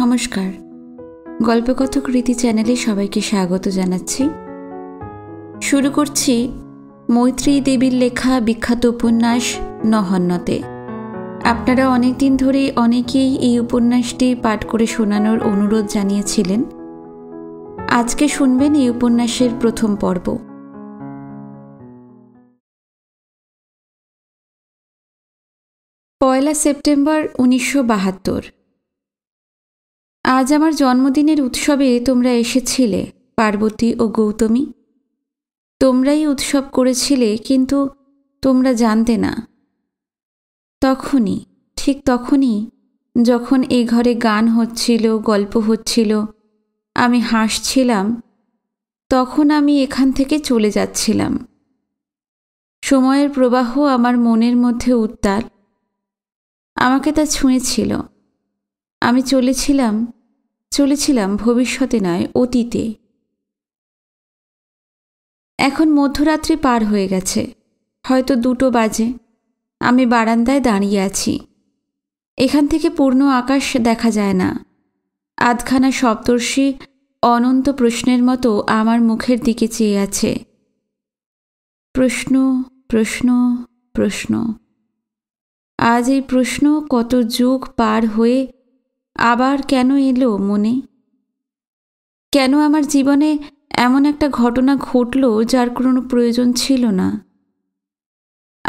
নমস্কার গল্পকথক রীতি চ্যানেলে সবাইকে স্বাগত জানাচ্ছি শুরু করছি মৈত্রী দেবীর লেখা বিখ্যাত উপন্যাস নহন্নতে আপনারা অনেক দিন ধরেই অনেকেই এই উপন্যাসটি পাঠ করে শোনানোর অনুরোধ জানিয়েছিলেন আজকে শুনবেন এই উপন্যাসের প্রথম পর্ব পয়লা সেপ্টেম্বর উনিশশো বাহাত্তর আজ আমার জন্মদিনের উৎসবে তোমরা এসেছিলে পার্বতী ও গৌতমী তোমরাই উৎসব করেছিলে কিন্তু তোমরা জানতে না তখনই ঠিক তখনই যখন এ ঘরে গান হচ্ছিল গল্প হচ্ছিল আমি হাসছিলাম তখন আমি এখান থেকে চলে যাচ্ছিলাম সময়ের প্রবাহ আমার মনের মধ্যে উত্তাল আমাকে তা ছুঁয়েছিল আমি চলেছিলাম চলেছিলাম ভবিষ্যতে নয় অতীতে এখন মধ্যরাত্রি পার হয়ে গেছে হয়তো দুটো বাজে আমি বারান্দায় দাঁড়িয়ে আছি এখান থেকে পূর্ণ আকাশ দেখা যায় না আধখানা সপ্তর্ষি অনন্ত প্রশ্নের মতো আমার মুখের দিকে চেয়ে আছে প্রশ্ন প্রশ্ন প্রশ্ন আজ এই প্রশ্ন কত যুগ পার হয়ে আবার কেন এলো মনে কেন আমার জীবনে এমন একটা ঘটনা ঘটল যার কোনো প্রয়োজন ছিল না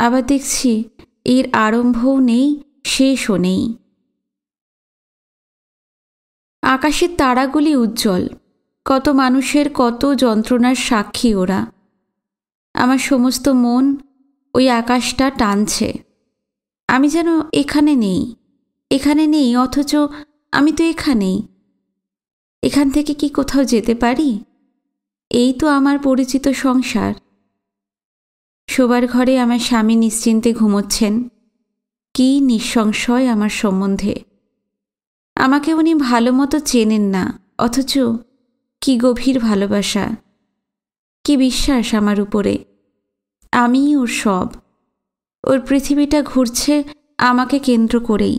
আবার দেখছি এর আরম্ভও নেই শেষও নেই আকাশের তারাগুলি উজ্জ্বল কত মানুষের কত যন্ত্রণার সাক্ষী ওরা আমার সমস্ত মন ওই আকাশটা টানছে আমি যেন এখানে নেই এখানে নেই অথচ আমি তো এখানেই এখান থেকে কি কোথাও যেতে পারি এই তো আমার পরিচিত সংসার শোবার ঘরে আমার স্বামী নিশ্চিন্তে ঘুমোচ্ছেন কি নিঃসংশয় আমার সম্বন্ধে আমাকে উনি ভালো মতো চেনেন না অথচ কি গভীর ভালোবাসা কি বিশ্বাস আমার উপরে আমি ওর সব ওর পৃথিবীটা ঘুরছে আমাকে কেন্দ্র করেই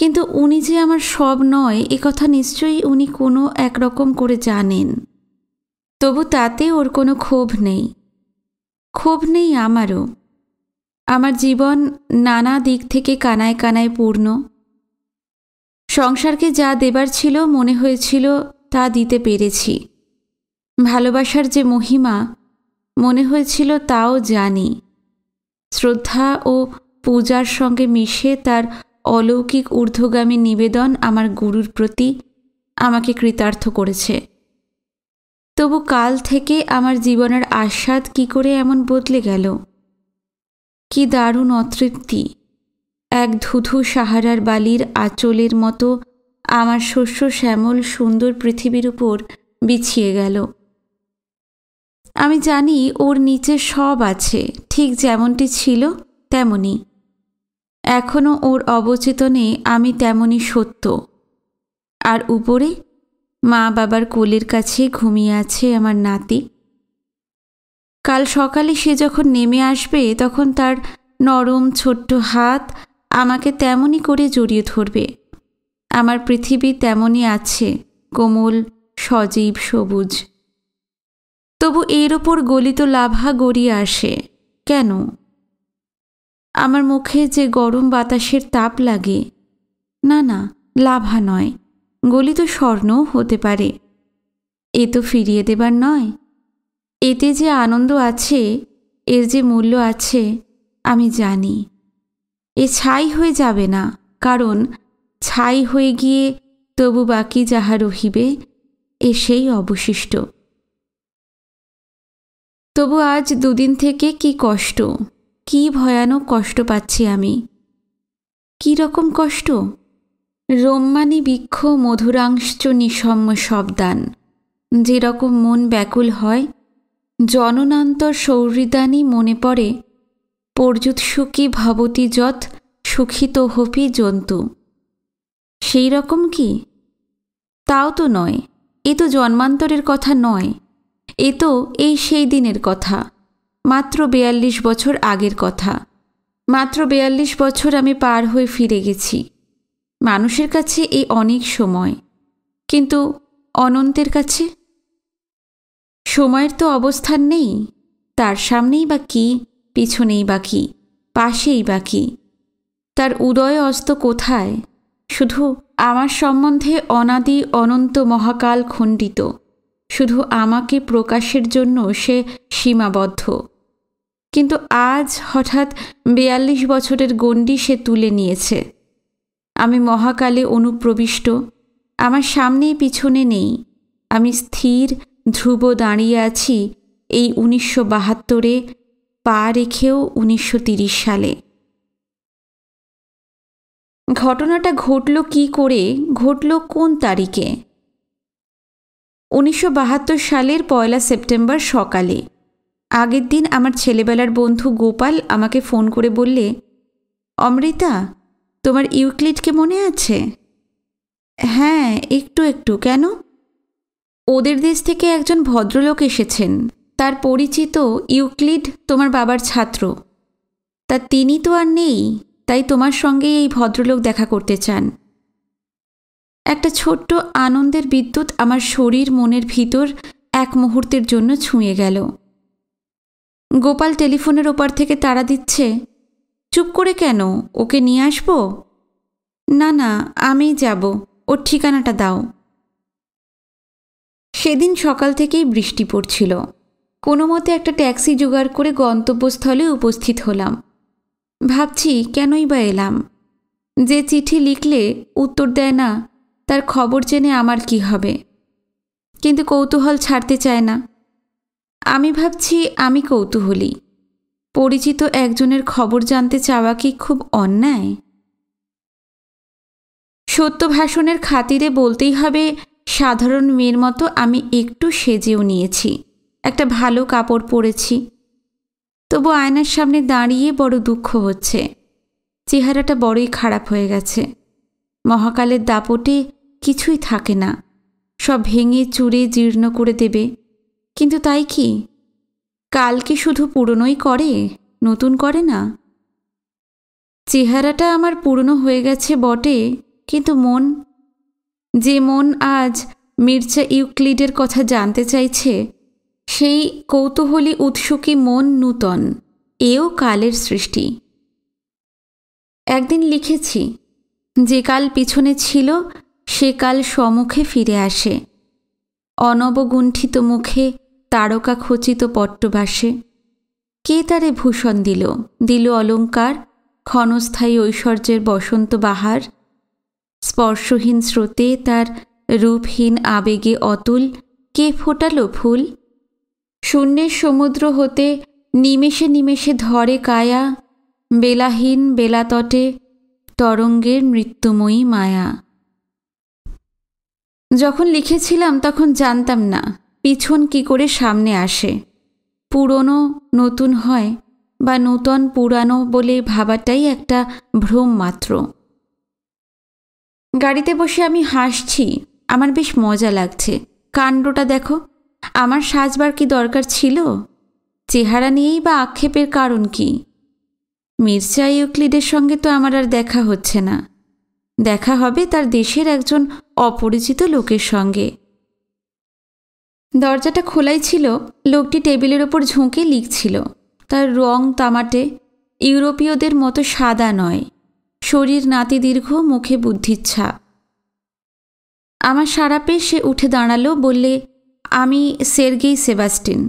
কিন্তু উনি যে আমার সব নয় এ কথা নিশ্চয়ই উনি কোনো একরকম করে জানেন তবু তাতে ওর কোনো ক্ষোভ নেই ক্ষোভ নেই আমারও আমার জীবন নানা দিক থেকে কানায় কানায় পূর্ণ সংসারকে যা দেবার ছিল মনে হয়েছিল তা দিতে পেরেছি ভালোবাসার যে মহিমা মনে হয়েছিল তাও জানি শ্রদ্ধা ও পূজার সঙ্গে মিশে তার অলৌকিক ঊর্ধ্বগামী নিবেদন আমার গুরুর প্রতি আমাকে কৃতার্থ করেছে তবু কাল থেকে আমার জীবনের আস্বাদ কি করে এমন বদলে গেল কি দারুণ অতৃপ্তি এক ধুধু সাহারার বালির আঁচলের মতো আমার শস্য শ্যামল সুন্দর পৃথিবীর উপর বিছিয়ে গেল আমি জানি ওর নিচে সব আছে ঠিক যেমনটি ছিল তেমনই এখনও ওর অবচেতনে আমি তেমনই সত্য আর উপরে মা বাবার কোলের কাছে ঘুমিয়ে আছে আমার নাতি কাল সকালে সে যখন নেমে আসবে তখন তার নরম ছোট্ট হাত আমাকে তেমনই করে জড়িয়ে ধরবে আমার পৃথিবী তেমনই আছে কোমল সজীব সবুজ তবু এর ওপর গলিত লাভা গড়িয়ে আসে কেন আমার মুখে যে গরম বাতাসের তাপ লাগে না না লাভা নয় গলিত স্বর্ণও হতে পারে এ তো ফিরিয়ে দেবার নয় এতে যে আনন্দ আছে এর যে মূল্য আছে আমি জানি এ ছাই হয়ে যাবে না কারণ ছাই হয়ে গিয়ে তবু বাকি যাহা রহিবে এ সেই অবশিষ্ট তবু আজ দুদিন থেকে কি কষ্ট কি ভয়ানক কষ্ট পাচ্ছি আমি কি রকম কষ্ট রোম্মানি বৃক্ষ মধুরাংশ নিসম্য শব্দান যেরকম মন ব্যাকুল হয় জননান্তর সৌহৃদানি মনে পড়ে পর্যুত সুখী ভবতী যত সুখিত হপি জন্তু সেই রকম কি তাও তো নয় এ তো জন্মান্তরের কথা নয় এ তো এই সেই দিনের কথা মাত্র বেয়াল্লিশ বছর আগের কথা মাত্র বেয়াল্লিশ বছর আমি পার হয়ে ফিরে গেছি মানুষের কাছে এই অনেক সময় কিন্তু অনন্তের কাছে সময়ের তো অবস্থান নেই তার সামনেই বা কি পিছনেই বা কি পাশেই বা কি তার উদয় অস্ত কোথায় শুধু আমার সম্বন্ধে অনাদি অনন্ত মহাকাল খণ্ডিত শুধু আমাকে প্রকাশের জন্য সে সীমাবদ্ধ কিন্তু আজ হঠাৎ বিয়াল্লিশ বছরের গণ্ডি সে তুলে নিয়েছে আমি মহাকালে অনুপ্রবিষ্ট আমার সামনে পিছনে নেই আমি স্থির ধ্রুব দাঁড়িয়ে আছি এই উনিশশো বাহাত্তরে পা রেখেও উনিশশো সালে ঘটনাটা ঘটল কি করে ঘটল কোন তারিখে উনিশশো সালের পয়লা সেপ্টেম্বর সকালে আগের দিন আমার ছেলেবেলার বন্ধু গোপাল আমাকে ফোন করে বললে অমৃতা তোমার ইউক্লিডকে মনে আছে হ্যাঁ একটু একটু কেন ওদের দেশ থেকে একজন ভদ্রলোক এসেছেন তার পরিচিত ইউক্লিড তোমার বাবার ছাত্র তা তিনি তো আর নেই তাই তোমার সঙ্গে এই ভদ্রলোক দেখা করতে চান একটা ছোট্ট আনন্দের বিদ্যুৎ আমার শরীর মনের ভিতর এক মুহূর্তের জন্য ছুঁয়ে গেল গোপাল টেলিফোনের ওপার থেকে তাড়া দিচ্ছে চুপ করে কেন ওকে নিয়ে আসবো না না আমি যাব ওর ঠিকানাটা দাও সেদিন সকাল থেকেই বৃষ্টি পড়ছিল কোনো মতে একটা ট্যাক্সি জোগাড় করে গন্তব্যস্থলে উপস্থিত হলাম ভাবছি কেনই বা এলাম যে চিঠি লিখলে উত্তর দেয় না তার খবর জেনে আমার কি হবে কিন্তু কৌতূহল ছাড়তে চায় না আমি ভাবছি আমি কৌতূহলী পরিচিত একজনের খবর জানতে চাওয়া কি খুব অন্যায় সত্য ভাষণের খাতিরে বলতেই হবে সাধারণ মেয়ের মতো আমি একটু সেজেও নিয়েছি একটা ভালো কাপড় পরেছি তবু আয়নার সামনে দাঁড়িয়ে বড় দুঃখ হচ্ছে চেহারাটা বড়ই খারাপ হয়ে গেছে মহাকালের দাপটে কিছুই থাকে না সব ভেঙে চুড়ে জীর্ণ করে দেবে কিন্তু তাই কি কাল কি শুধু পুরনোই করে নতুন করে না চেহারাটা আমার পুরনো হয়ে গেছে বটে কিন্তু মন যে মন আজ মির্জা ইউক্লিডের কথা জানতে চাইছে সেই কৌতূহলী উৎসুকী মন নূতন এও কালের সৃষ্টি একদিন লিখেছি যে কাল পিছনে ছিল সে কাল সমুখে ফিরে আসে অনবগুণ্ঠিত মুখে তারকা খচিত পট্টবাসে কে তারে ভূষণ দিল দিল অলঙ্কার ক্ষণস্থায়ী ঐশ্বর্যের বসন্ত বাহার স্পর্শহীন স্রোতে তার রূপহীন আবেগে অতুল কে ফোটাল ফুল শূন্যের সমুদ্র হতে নিমেষে নিমেষে ধরে কায়া বেলাহীন বেলাতটে তরঙ্গের মৃত্যুময়ী মায়া যখন লিখেছিলাম তখন জানতাম না পিছন কি করে সামনে আসে পুরনো নতুন হয় বা নূতন পুরানো বলে ভাবাটাই একটা ভ্রম মাত্র গাড়িতে বসে আমি হাসছি আমার বেশ মজা লাগছে কাণ্ডটা দেখো আমার সাজবার কি দরকার ছিল চেহারা নিয়েই বা আক্ষেপের কারণ কি মির্জা ইউক্লিডের সঙ্গে তো আমার আর দেখা হচ্ছে না দেখা হবে তার দেশের একজন অপরিচিত লোকের সঙ্গে দরজাটা খোলাই ছিল লোকটি টেবিলের ওপর ঝুঁকে লিখছিল তার রং তামাটে ইউরোপীয়দের মতো সাদা নয় শরীর নাতি দীর্ঘ মুখে বুদ্ধিচ্ছা আমার সারা পেয়ে সে উঠে দাঁড়ালো বললে আমি সের্গেই সেবাস্টিন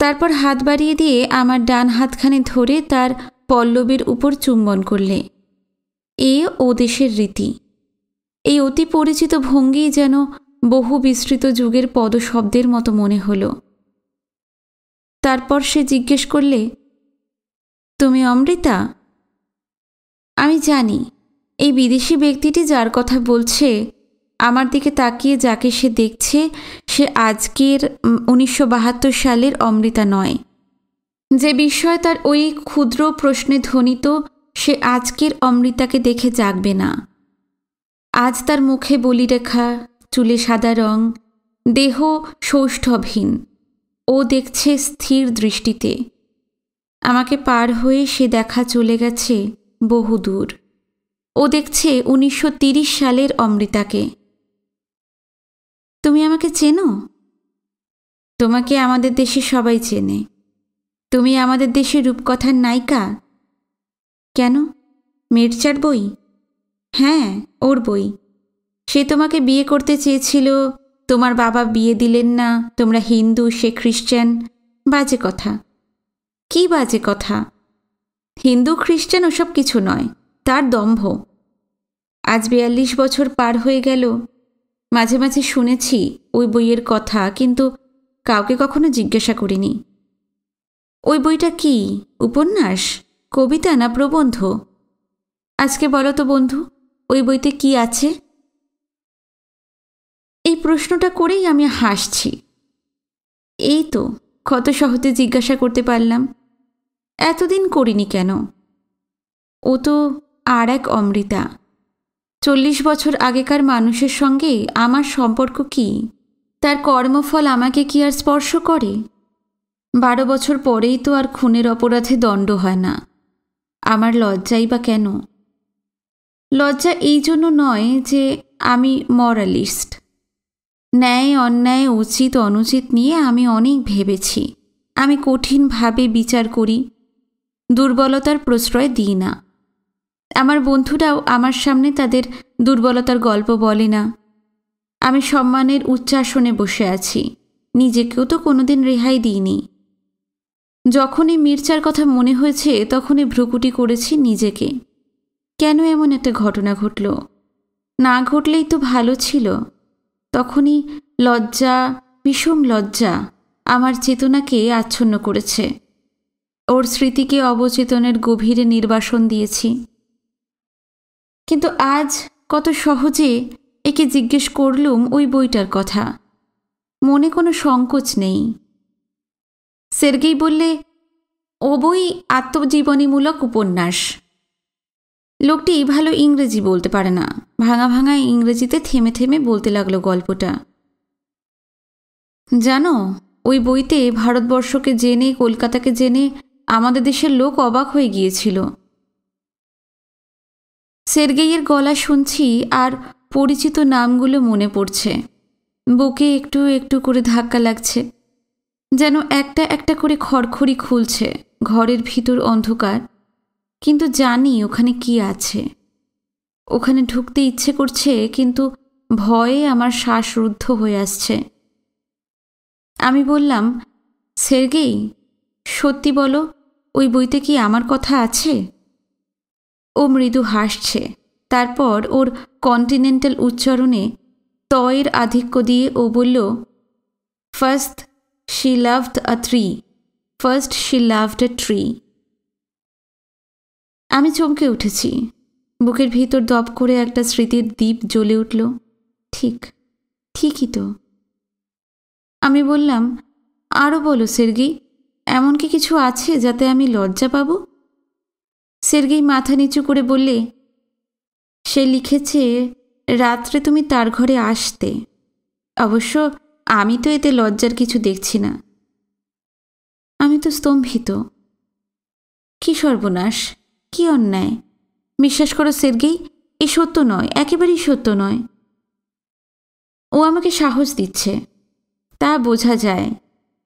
তারপর হাত বাড়িয়ে দিয়ে আমার ডান হাতখানে ধরে তার পল্লবীর উপর চুম্বন করলে এ ও দেশের রীতি এই অতি পরিচিত ভঙ্গি যেন বহু বিস্তৃত যুগের পদশব্দের মতো মনে হল তারপর সে জিজ্ঞেস করলে তুমি অমৃতা আমি জানি এই বিদেশি ব্যক্তিটি যার কথা বলছে আমার দিকে তাকিয়ে যাকে সে দেখছে সে আজকের উনিশশো সালের অমৃতা নয় যে বিষয় তার ওই ক্ষুদ্র প্রশ্নে ধ্বনিত সে আজকের অমৃতাকে দেখে জাগবে না আজ তার মুখে বলিরেখা চুলে সাদা রং দেহ সৌষ্ঠবহীন ও দেখছে স্থির দৃষ্টিতে আমাকে পার হয়ে সে দেখা চলে গেছে বহুদূর ও দেখছে উনিশশো সালের অমৃতাকে তুমি আমাকে চেনো তোমাকে আমাদের দেশে সবাই চেনে তুমি আমাদের দেশে রূপকথার নায়িকা কেন মির্চার বই হ্যাঁ ওর বই সে তোমাকে বিয়ে করতে চেয়েছিল তোমার বাবা বিয়ে দিলেন না তোমরা হিন্দু সে খ্রিস্টান বাজে কথা কি বাজে কথা হিন্দু খ্রিস্টান ওসব কিছু নয় তার দম্ভ আজ বিয়াল্লিশ বছর পার হয়ে গেল মাঝে মাঝে শুনেছি ওই বইয়ের কথা কিন্তু কাউকে কখনো জিজ্ঞাসা করিনি ওই বইটা কি উপন্যাস কবিতা না প্রবন্ধ আজকে বলো তো বন্ধু ওই বইতে কি আছে এই প্রশ্নটা করেই আমি হাসছি এই তো কত সহজে জিজ্ঞাসা করতে পারলাম এতদিন করিনি কেন ও তো আর এক অমৃতা চল্লিশ বছর আগেকার মানুষের সঙ্গে আমার সম্পর্ক কি তার কর্মফল আমাকে কি আর স্পর্শ করে বারো বছর পরেই তো আর খুনের অপরাধে দণ্ড হয় না আমার লজ্জাই বা কেন লজ্জা এই জন্য নয় যে আমি মরালিস্ট ন্যায় অন্যায় উচিত অনুচিত নিয়ে আমি অনেক ভেবেছি আমি কঠিনভাবে বিচার করি দুর্বলতার প্রশ্রয় দিই না আমার বন্ধুরাও আমার সামনে তাদের দুর্বলতার গল্প বলে না আমি সম্মানের উচ্চাসনে বসে আছি নিজেকেও তো কোনোদিন রেহাই দিইনি যখনই মির্চার কথা মনে হয়েছে তখনই ভ্রুকুটি করেছি নিজেকে কেন এমন একটা ঘটনা ঘটল না ঘটলেই তো ভালো ছিল তখনই লজ্জা বিষম লজ্জা আমার চেতনাকে আচ্ছন্ন করেছে ওর স্মৃতিকে অবচেতনের গভীরে নির্বাসন দিয়েছি কিন্তু আজ কত সহজে একে জিজ্ঞেস করলুম ওই বইটার কথা মনে কোনো সংকোচ নেই সের্গেই বললে ও বই আত্মজীবনীমূলক উপন্যাস লোকটি ভালো ইংরেজি বলতে পারে না ভাঙা ভাঙা ইংরেজিতে থেমে থেমে বলতে লাগলো গল্পটা জানো ওই বইতে ভারতবর্ষকে জেনে কলকাতাকে জেনে আমাদের দেশের লোক অবাক হয়ে গিয়েছিল সের্গেইয়ের গলা শুনছি আর পরিচিত নামগুলো মনে পড়ছে বুকে একটু একটু করে ধাক্কা লাগছে যেন একটা একটা করে খড়খড়ি খুলছে ঘরের ভিতর অন্ধকার কিন্তু জানি ওখানে কি আছে ওখানে ঢুকতে ইচ্ছে করছে কিন্তু ভয়ে আমার শ্বাস রুদ্ধ হয়ে আসছে আমি বললাম সেরগেই সত্যি বলো ওই বইতে কি আমার কথা আছে ও মৃদু হাসছে তারপর ওর কন্টিনেন্টাল উচ্চারণে তয়ের আধিক্য দিয়ে ও বলল first She loved a tree. First she loved a tree. আমি চমকে উঠেছি বুকের ভিতর দপ করে একটা স্মৃতির দ্বীপ জ্বলে উঠল ঠিক ঠিকই তো আমি বললাম আরও বলো সের্গি এমন কি কিছু আছে যাতে আমি লজ্জা পাব সের্গি মাথা নিচু করে বললে সে লিখেছে রাত্রে তুমি তার ঘরে আসতে অবশ্য আমি তো এতে লজ্জার কিছু দেখছি না আমি তো স্তম্ভিত কি সর্বনাশ কি অন্যায় বিশ্বাস করো সের্গেই এ সত্য নয় একেবারেই সত্য নয় ও আমাকে সাহস দিচ্ছে তা বোঝা যায়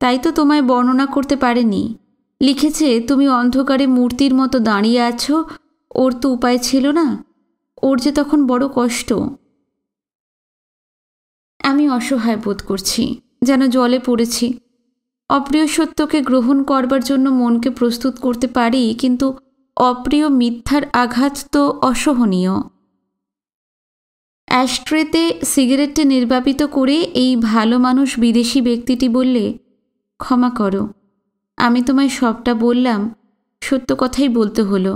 তাই তো তোমায় বর্ণনা করতে পারেনি লিখেছে তুমি অন্ধকারে মূর্তির মতো দাঁড়িয়ে আছো ওর তো উপায় ছিল না ওর যে তখন বড় কষ্ট আমি অসহায় বোধ করছি যেন জলে পড়েছি অপ্রিয় সত্যকে গ্রহণ করবার জন্য মনকে প্রস্তুত করতে পারি কিন্তু অপ্রিয় মিথ্যার আঘাত তো অসহনীয় অ্যাস্ট্রেতে সিগারেটটি নির্বাপিত করে এই ভালো মানুষ বিদেশি ব্যক্তিটি বললে ক্ষমা করো আমি তোমায় সবটা বললাম সত্য কথাই বলতে হলো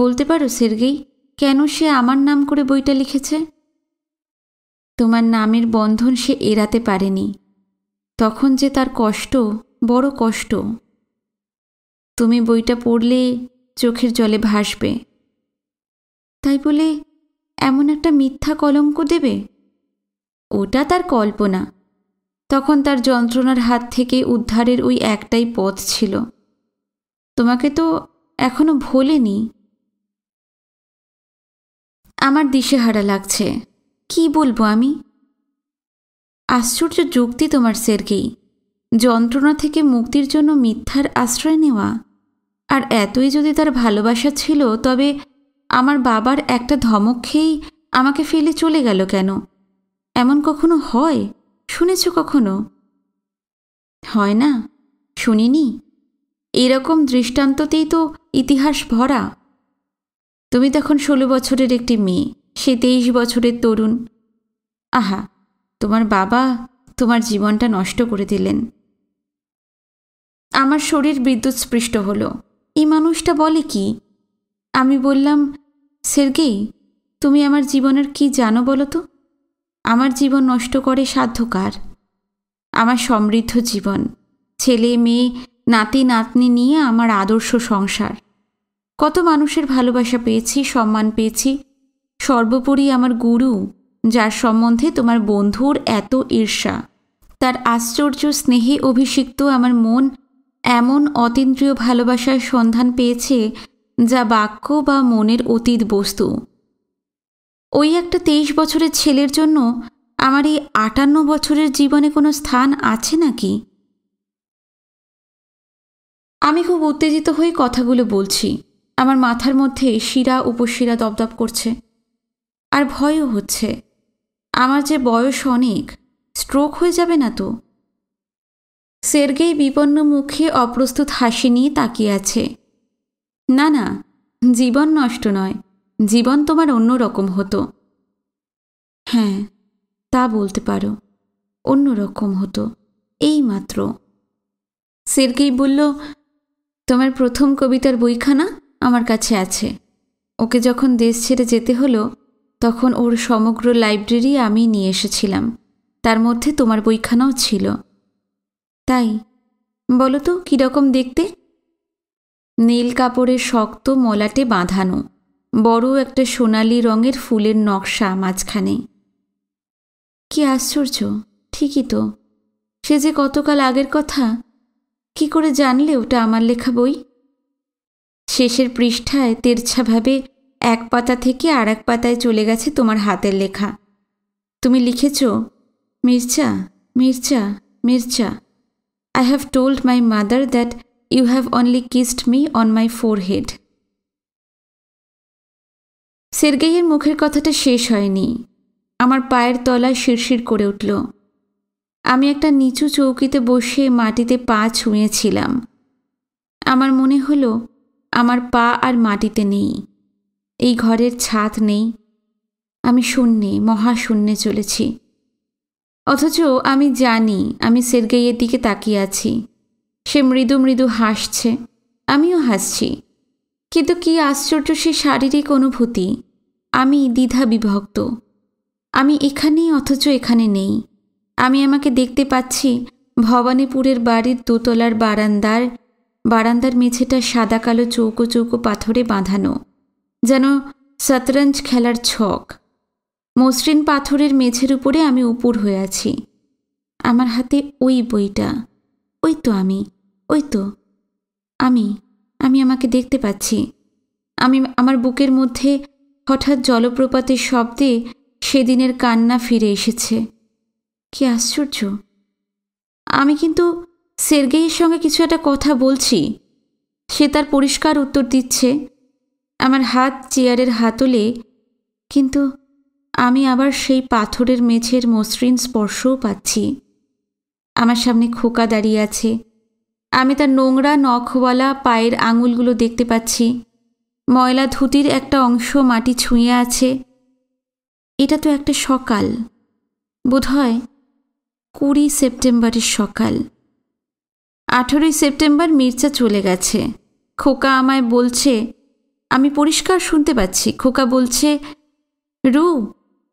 বলতে পারো সের্গেই কেন সে আমার নাম করে বইটা লিখেছে তোমার নামের বন্ধন সে এড়াতে পারেনি তখন যে তার কষ্ট বড় কষ্ট তুমি বইটা পড়লে চোখের জলে ভাসবে তাই বলে এমন একটা মিথ্যা কলঙ্ক দেবে ওটা তার কল্পনা তখন তার যন্ত্রণার হাত থেকে উদ্ধারের ওই একটাই পথ ছিল তোমাকে তো এখনো ভোলেনি আমার দিশেহারা লাগছে কি বলবো আমি আশ্চর্য যুক্তি তোমার সেরকেই যন্ত্রণা থেকে মুক্তির জন্য মিথ্যার আশ্রয় নেওয়া আর এতই যদি তার ভালোবাসা ছিল তবে আমার বাবার একটা ধমক খেয়েই আমাকে ফেলে চলে গেল কেন এমন কখনো হয় শুনেছ কখনো হয় না শুনিনি এরকম দৃষ্টান্ততেই তো ইতিহাস ভরা তুমি তখন ষোলো বছরের একটি মেয়ে সে তেইশ বছরের তরুণ আহা তোমার বাবা তোমার জীবনটা নষ্ট করে দিলেন আমার শরীর বিদ্যুৎস্পৃষ্ট হলো এই মানুষটা বলে কি আমি বললাম সের্গেই তুমি আমার জীবনের কি জানো বলো তো আমার জীবন নষ্ট করে সাধ্যকার আমার সমৃদ্ধ জীবন ছেলে মেয়ে নাতি নাতনি নিয়ে আমার আদর্শ সংসার কত মানুষের ভালোবাসা পেয়েছি সম্মান পেয়েছি সর্বোপরি আমার গুরু যার সম্বন্ধে তোমার বন্ধুর এত ঈর্ষা তার আশ্চর্য স্নেহে অভিষিক্ত আমার মন এমন অতীন্দ্রিয় ভালোবাসার সন্ধান পেয়েছে যা বাক্য বা মনের অতীত বস্তু ওই একটা তেইশ বছরের ছেলের জন্য আমার এই আটান্ন বছরের জীবনে কোনো স্থান আছে নাকি আমি খুব উত্তেজিত হয়ে কথাগুলো বলছি আমার মাথার মধ্যে শিরা উপশিরা দপদপ করছে আর ভয়ও হচ্ছে আমার যে বয়স অনেক স্ট্রোক হয়ে যাবে না তো সের্গেই বিপন্ন মুখে অপ্রস্তুত হাসি নিয়ে তাকিয়ে আছে না না জীবন নষ্ট নয় জীবন তোমার অন্য রকম হতো হ্যাঁ তা বলতে পারো অন্য রকম হতো এই মাত্র সের্গেই বলল তোমার প্রথম কবিতার বইখানা আমার কাছে আছে ওকে যখন দেশ ছেড়ে যেতে হলো তখন ওর সমগ্র লাইব্রেরি আমি নিয়ে এসেছিলাম তার মধ্যে তোমার বইখানাও ছিল তাই বলো তো কীরকম দেখতে নীল কাপড়ে শক্ত মলাটে বাঁধানো বড় একটা সোনালি রঙের ফুলের নকশা মাঝখানে কি আশ্চর্য ঠিকই তো সে যে কতকাল আগের কথা কি করে জানলে ওটা আমার লেখা বই শেষের পৃষ্ঠায় তেরছাভাবে এক পাতা থেকে আর এক পাতায় চলে গেছে তোমার হাতের লেখা তুমি লিখেছ Mircea Mircea Mircea I have told my mother that you have only kissed me on my forehead সের্গেইয়ের মুখের কথাটা শেষ হয়নি আমার পায়ের তলায় শিরশির করে উঠল আমি একটা নিচু চৌকিতে বসে মাটিতে পা ছুঁয়েছিলাম আমার মনে হলো আমার পা আর মাটিতে নেই এই ঘরের ছাদ নেই আমি শূন্যে মহাশূন্যে চলেছি অথচ আমি জানি আমি সেরগেইয়ের দিকে তাকিয়ে আছি সে মৃদু মৃদু হাসছে আমিও হাসছি কিন্তু কি আশ্চর্য সে শারীরিক অনুভূতি আমি দ্বিধা বিভক্ত আমি এখানেই অথচ এখানে নেই আমি আমাকে দেখতে পাচ্ছি ভবানীপুরের বাড়ির দোতলার বারান্দার বারান্দার মেঝেটা সাদা কালো চৌকো চৌকো পাথরে বাঁধানো যেন শতরঞ্জ খেলার ছক মসৃণ পাথরের মেঝের উপরে আমি উপর হয়ে আছি আমার হাতে ওই বইটা ওই তো আমি ওই তো আমি আমি আমাকে দেখতে পাচ্ছি আমি আমার বুকের মধ্যে হঠাৎ জলপ্রপাতের শব্দে সেদিনের কান্না ফিরে এসেছে কি আশ্চর্য আমি কিন্তু সের্গেইয়ের সঙ্গে কিছু একটা কথা বলছি সে তার পরিষ্কার উত্তর দিচ্ছে আমার হাত চেয়ারের হাতলে কিন্তু আমি আবার সেই পাথরের মেঝের মসৃণ স্পর্শও পাচ্ছি আমার সামনে খোকা দাঁড়িয়ে আছে আমি তার নোংরা নখওয়ালা পায়ের আঙুলগুলো দেখতে পাচ্ছি ময়লা ধুতির একটা অংশ মাটি ছুঁয়ে আছে এটা তো একটা সকাল বোধহয় কুড়ি সেপ্টেম্বরের সকাল আঠেরোই সেপ্টেম্বর মির্চা চলে গেছে খোকা আমায় বলছে আমি পরিষ্কার শুনতে পাচ্ছি খোকা বলছে রু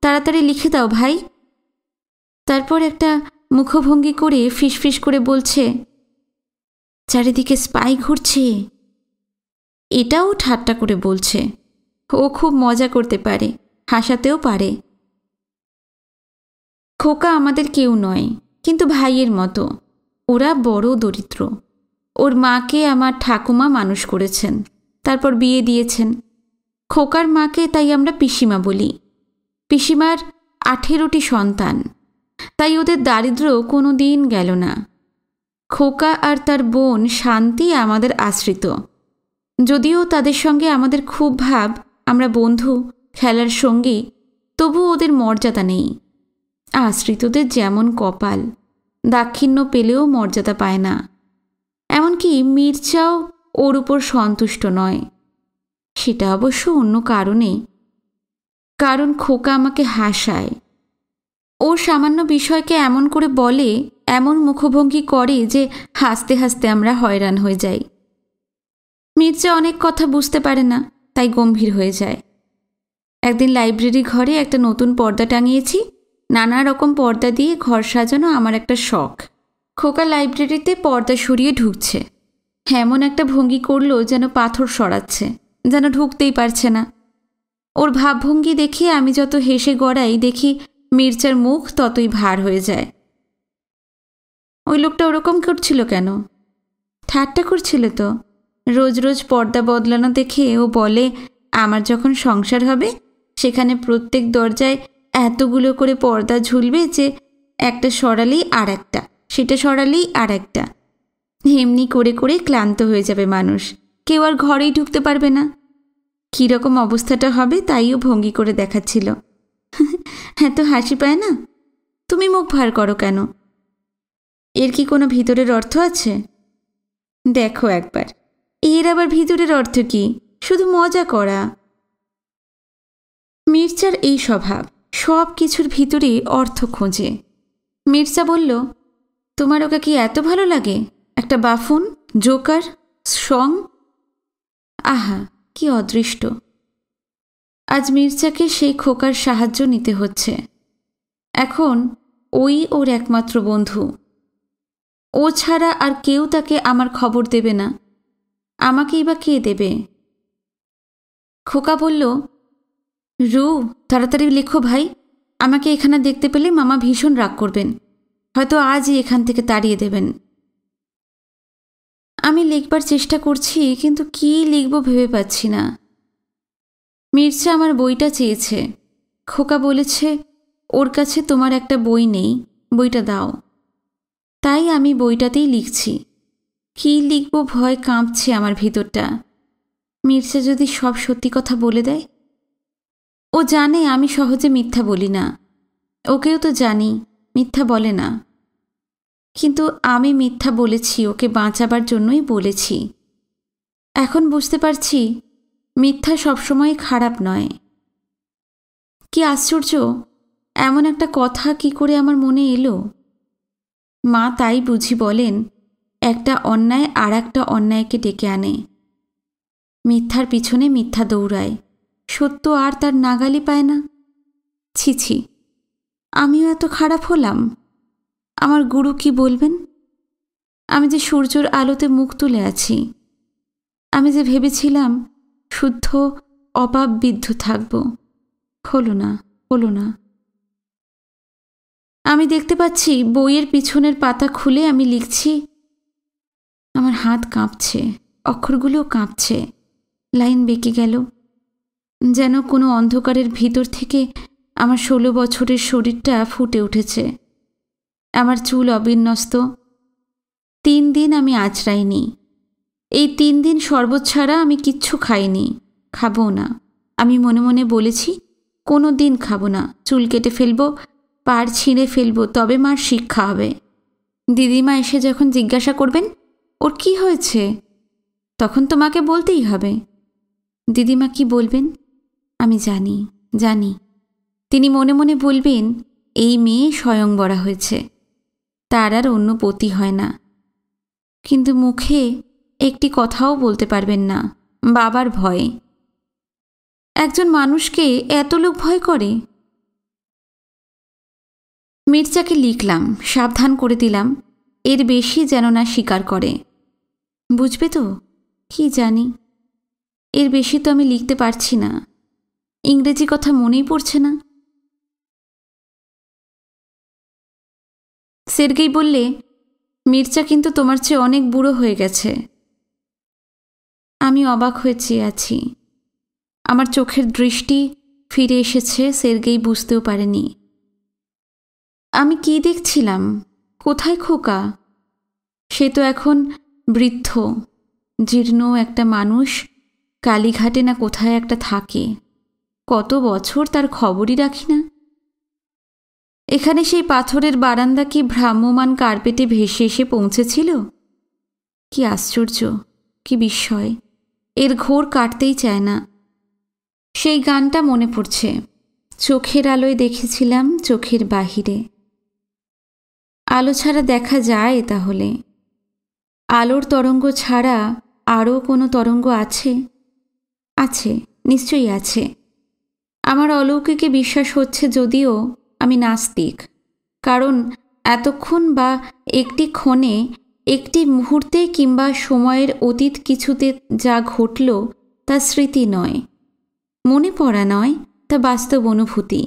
তাড়াতাড়ি লিখে দাও ভাই তারপর একটা মুখভঙ্গি করে ফিসফিস করে বলছে চারিদিকে স্পাই ঘুরছে এটাও ঠাট্টা করে বলছে ও খুব মজা করতে পারে হাসাতেও পারে খোকা আমাদের কেউ নয় কিন্তু ভাইয়ের মতো ওরা বড় দরিদ্র ওর মাকে আমার ঠাকুমা মানুষ করেছেন তারপর বিয়ে দিয়েছেন খোকার মাকে তাই আমরা পিসিমা বলি পিসিমার আঠেরোটি সন্তান তাই ওদের দারিদ্র কোনো দিন গেল না খোকা আর তার বোন শান্তি আমাদের আশ্রিত যদিও তাদের সঙ্গে আমাদের খুব ভাব আমরা বন্ধু খেলার সঙ্গী তবু ওদের মর্যাদা নেই আশ্রিতদের যেমন কপাল দাক্ষিণ্য পেলেও মর্যাদা পায় না এমনকি মির্চাও ওর উপর সন্তুষ্ট নয় সেটা অবশ্য অন্য কারণে কারণ খোকা আমাকে হাসায় ও সামান্য বিষয়কে এমন করে বলে এমন মুখভঙ্গি করে যে হাসতে হাসতে আমরা হয়রান হয়ে যাই মির্জা অনেক কথা বুঝতে পারে না তাই গম্ভীর হয়ে যায় একদিন লাইব্রেরি ঘরে একটা নতুন পর্দা টাঙিয়েছি নানা রকম পর্দা দিয়ে ঘর সাজানো আমার একটা শখ খোকা লাইব্রেরিতে পর্দা সরিয়ে ঢুকছে এমন একটা ভঙ্গি করল যেন পাথর সরাচ্ছে যেন ঢুকতেই পারছে না ওর ভাবভঙ্গি দেখে আমি যত হেসে গড়াই দেখি মির্চার মুখ ততই ভার হয়ে যায় ওই লোকটা ওরকম করছিল কেন ঠাট্টা করছিল তো রোজ রোজ পর্দা বদলানো দেখে ও বলে আমার যখন সংসার হবে সেখানে প্রত্যেক দরজায় এতগুলো করে পর্দা ঝুলবে যে একটা সরালেই আর একটা সেটা সরালেই আর একটা এমনি করে করে ক্লান্ত হয়ে যাবে মানুষ কেউ আর ঘরেই ঢুকতে পারবে না কীরকম অবস্থাটা হবে তাইও ভঙ্গি করে দেখাচ্ছিল হ্যাঁ তো হাসি পায় না তুমি মুখ ভার করো কেন এর কি কোনো ভিতরের অর্থ আছে দেখো একবার এর আবার ভিতরের অর্থ কি শুধু মজা করা মির্চার এই স্বভাব সব কিছুর ভিতরে অর্থ খোঁজে মির্জা বলল তোমার ওকে কি এত ভালো লাগে একটা বাফুন জোকার সং আহা কি অদৃষ্ট আজ মির্জাকে সেই খোকার সাহায্য নিতে হচ্ছে এখন ওই ওর একমাত্র বন্ধু ও ছাড়া আর কেউ তাকে আমার খবর দেবে না আমাকেই বা কে দেবে খোকা বলল রু তাড়াতাড়ি লেখো ভাই আমাকে এখানে দেখতে পেলে মামা ভীষণ রাগ করবেন হয়তো আজই এখান থেকে তাড়িয়ে দেবেন আমি লিখবার চেষ্টা করছি কিন্তু কি লিখব ভেবে পাচ্ছি না মির্চা আমার বইটা চেয়েছে খোকা বলেছে ওর কাছে তোমার একটা বই নেই বইটা দাও তাই আমি বইটাতেই লিখছি কি লিখব ভয় কাঁপছে আমার ভিতরটা মির্চা যদি সব সত্যি কথা বলে দেয় ও জানে আমি সহজে মিথ্যা বলি না ওকেও তো জানি মিথ্যা বলে না কিন্তু আমি মিথ্যা বলেছি ওকে বাঁচাবার জন্যই বলেছি এখন বুঝতে পারছি মিথ্যা সবসময় খারাপ নয় কি আশ্চর্য এমন একটা কথা কি করে আমার মনে এলো মা তাই বুঝি বলেন একটা অন্যায় আর একটা অন্যায়কে ডেকে আনে মিথ্যার পিছনে মিথ্যা দৌড়ায় সত্য আর তার নাগালি পায় না ছি ছি আমিও এত খারাপ হলাম আমার গুরু কি বলবেন আমি যে সূর্যর আলোতে মুখ তুলে আছি আমি যে ভেবেছিলাম শুদ্ধ অপাববিদ্ধ বিদ্ধ থাকব হলো না হলো না আমি দেখতে পাচ্ছি বইয়ের পিছনের পাতা খুলে আমি লিখছি আমার হাত কাঁপছে অক্ষরগুলোও কাঁপছে লাইন বেঁকে গেল যেন কোনো অন্ধকারের ভিতর থেকে আমার ষোলো বছরের শরীরটা ফুটে উঠেছে আমার চুল অবিন্যস্ত তিন দিন আমি আঁচড়াইনি এই তিন দিন শরবত ছাড়া আমি কিচ্ছু খাইনি খাবো না আমি মনে মনে বলেছি কোনো দিন খাবো না চুল কেটে ফেলবো পার ছিঁড়ে ফেলবো তবে মার শিক্ষা হবে দিদিমা এসে যখন জিজ্ঞাসা করবেন ওর কি হয়েছে তখন তোমাকে বলতেই হবে দিদিমা কি বলবেন আমি জানি জানি তিনি মনে মনে বলবেন এই মেয়ে স্বয়ং বড়া হয়েছে তার আর অন্য পতি হয় না কিন্তু মুখে একটি কথাও বলতে পারবেন না বাবার ভয়ে একজন মানুষকে এত লোক ভয় করে মির্জাকে লিখলাম সাবধান করে দিলাম এর বেশি যেন না স্বীকার করে বুঝবে তো কি জানি এর বেশি তো আমি লিখতে পারছি না ইংরেজি কথা মনেই পড়ছে না সের্গেই বললে মির্চা কিন্তু তোমার চেয়ে অনেক বুড়ো হয়ে গেছে আমি অবাক হয়েছি আছি আমার চোখের দৃষ্টি ফিরে এসেছে সের্গেই বুঝতেও পারেনি আমি কি দেখছিলাম কোথায় খোকা সে তো এখন বৃদ্ধ জীর্ণ একটা মানুষ কালীঘাটে না কোথায় একটা থাকে কত বছর তার খবরই রাখি না এখানে সেই পাথরের বারান্দা কি ভ্রাম্যমান কার্পেটে ভেসে এসে পৌঁছেছিল কি আশ্চর্য কি বিস্ময় এর ঘোর কাটতেই চায় না সেই গানটা মনে পড়ছে চোখের আলোয় দেখেছিলাম চোখের বাহিরে আলো ছাড়া দেখা যায় তাহলে আলোর তরঙ্গ ছাড়া আরও কোনো তরঙ্গ আছে আছে নিশ্চয়ই আছে আমার অলৌকিকে বিশ্বাস হচ্ছে যদিও আমি নাস্তিক কারণ এতক্ষণ বা একটি ক্ষণে একটি মুহূর্তে কিংবা সময়ের অতীত কিছুতে যা ঘটল তা স্মৃতি নয় মনে পড়া নয় তা বাস্তব অনুভূতি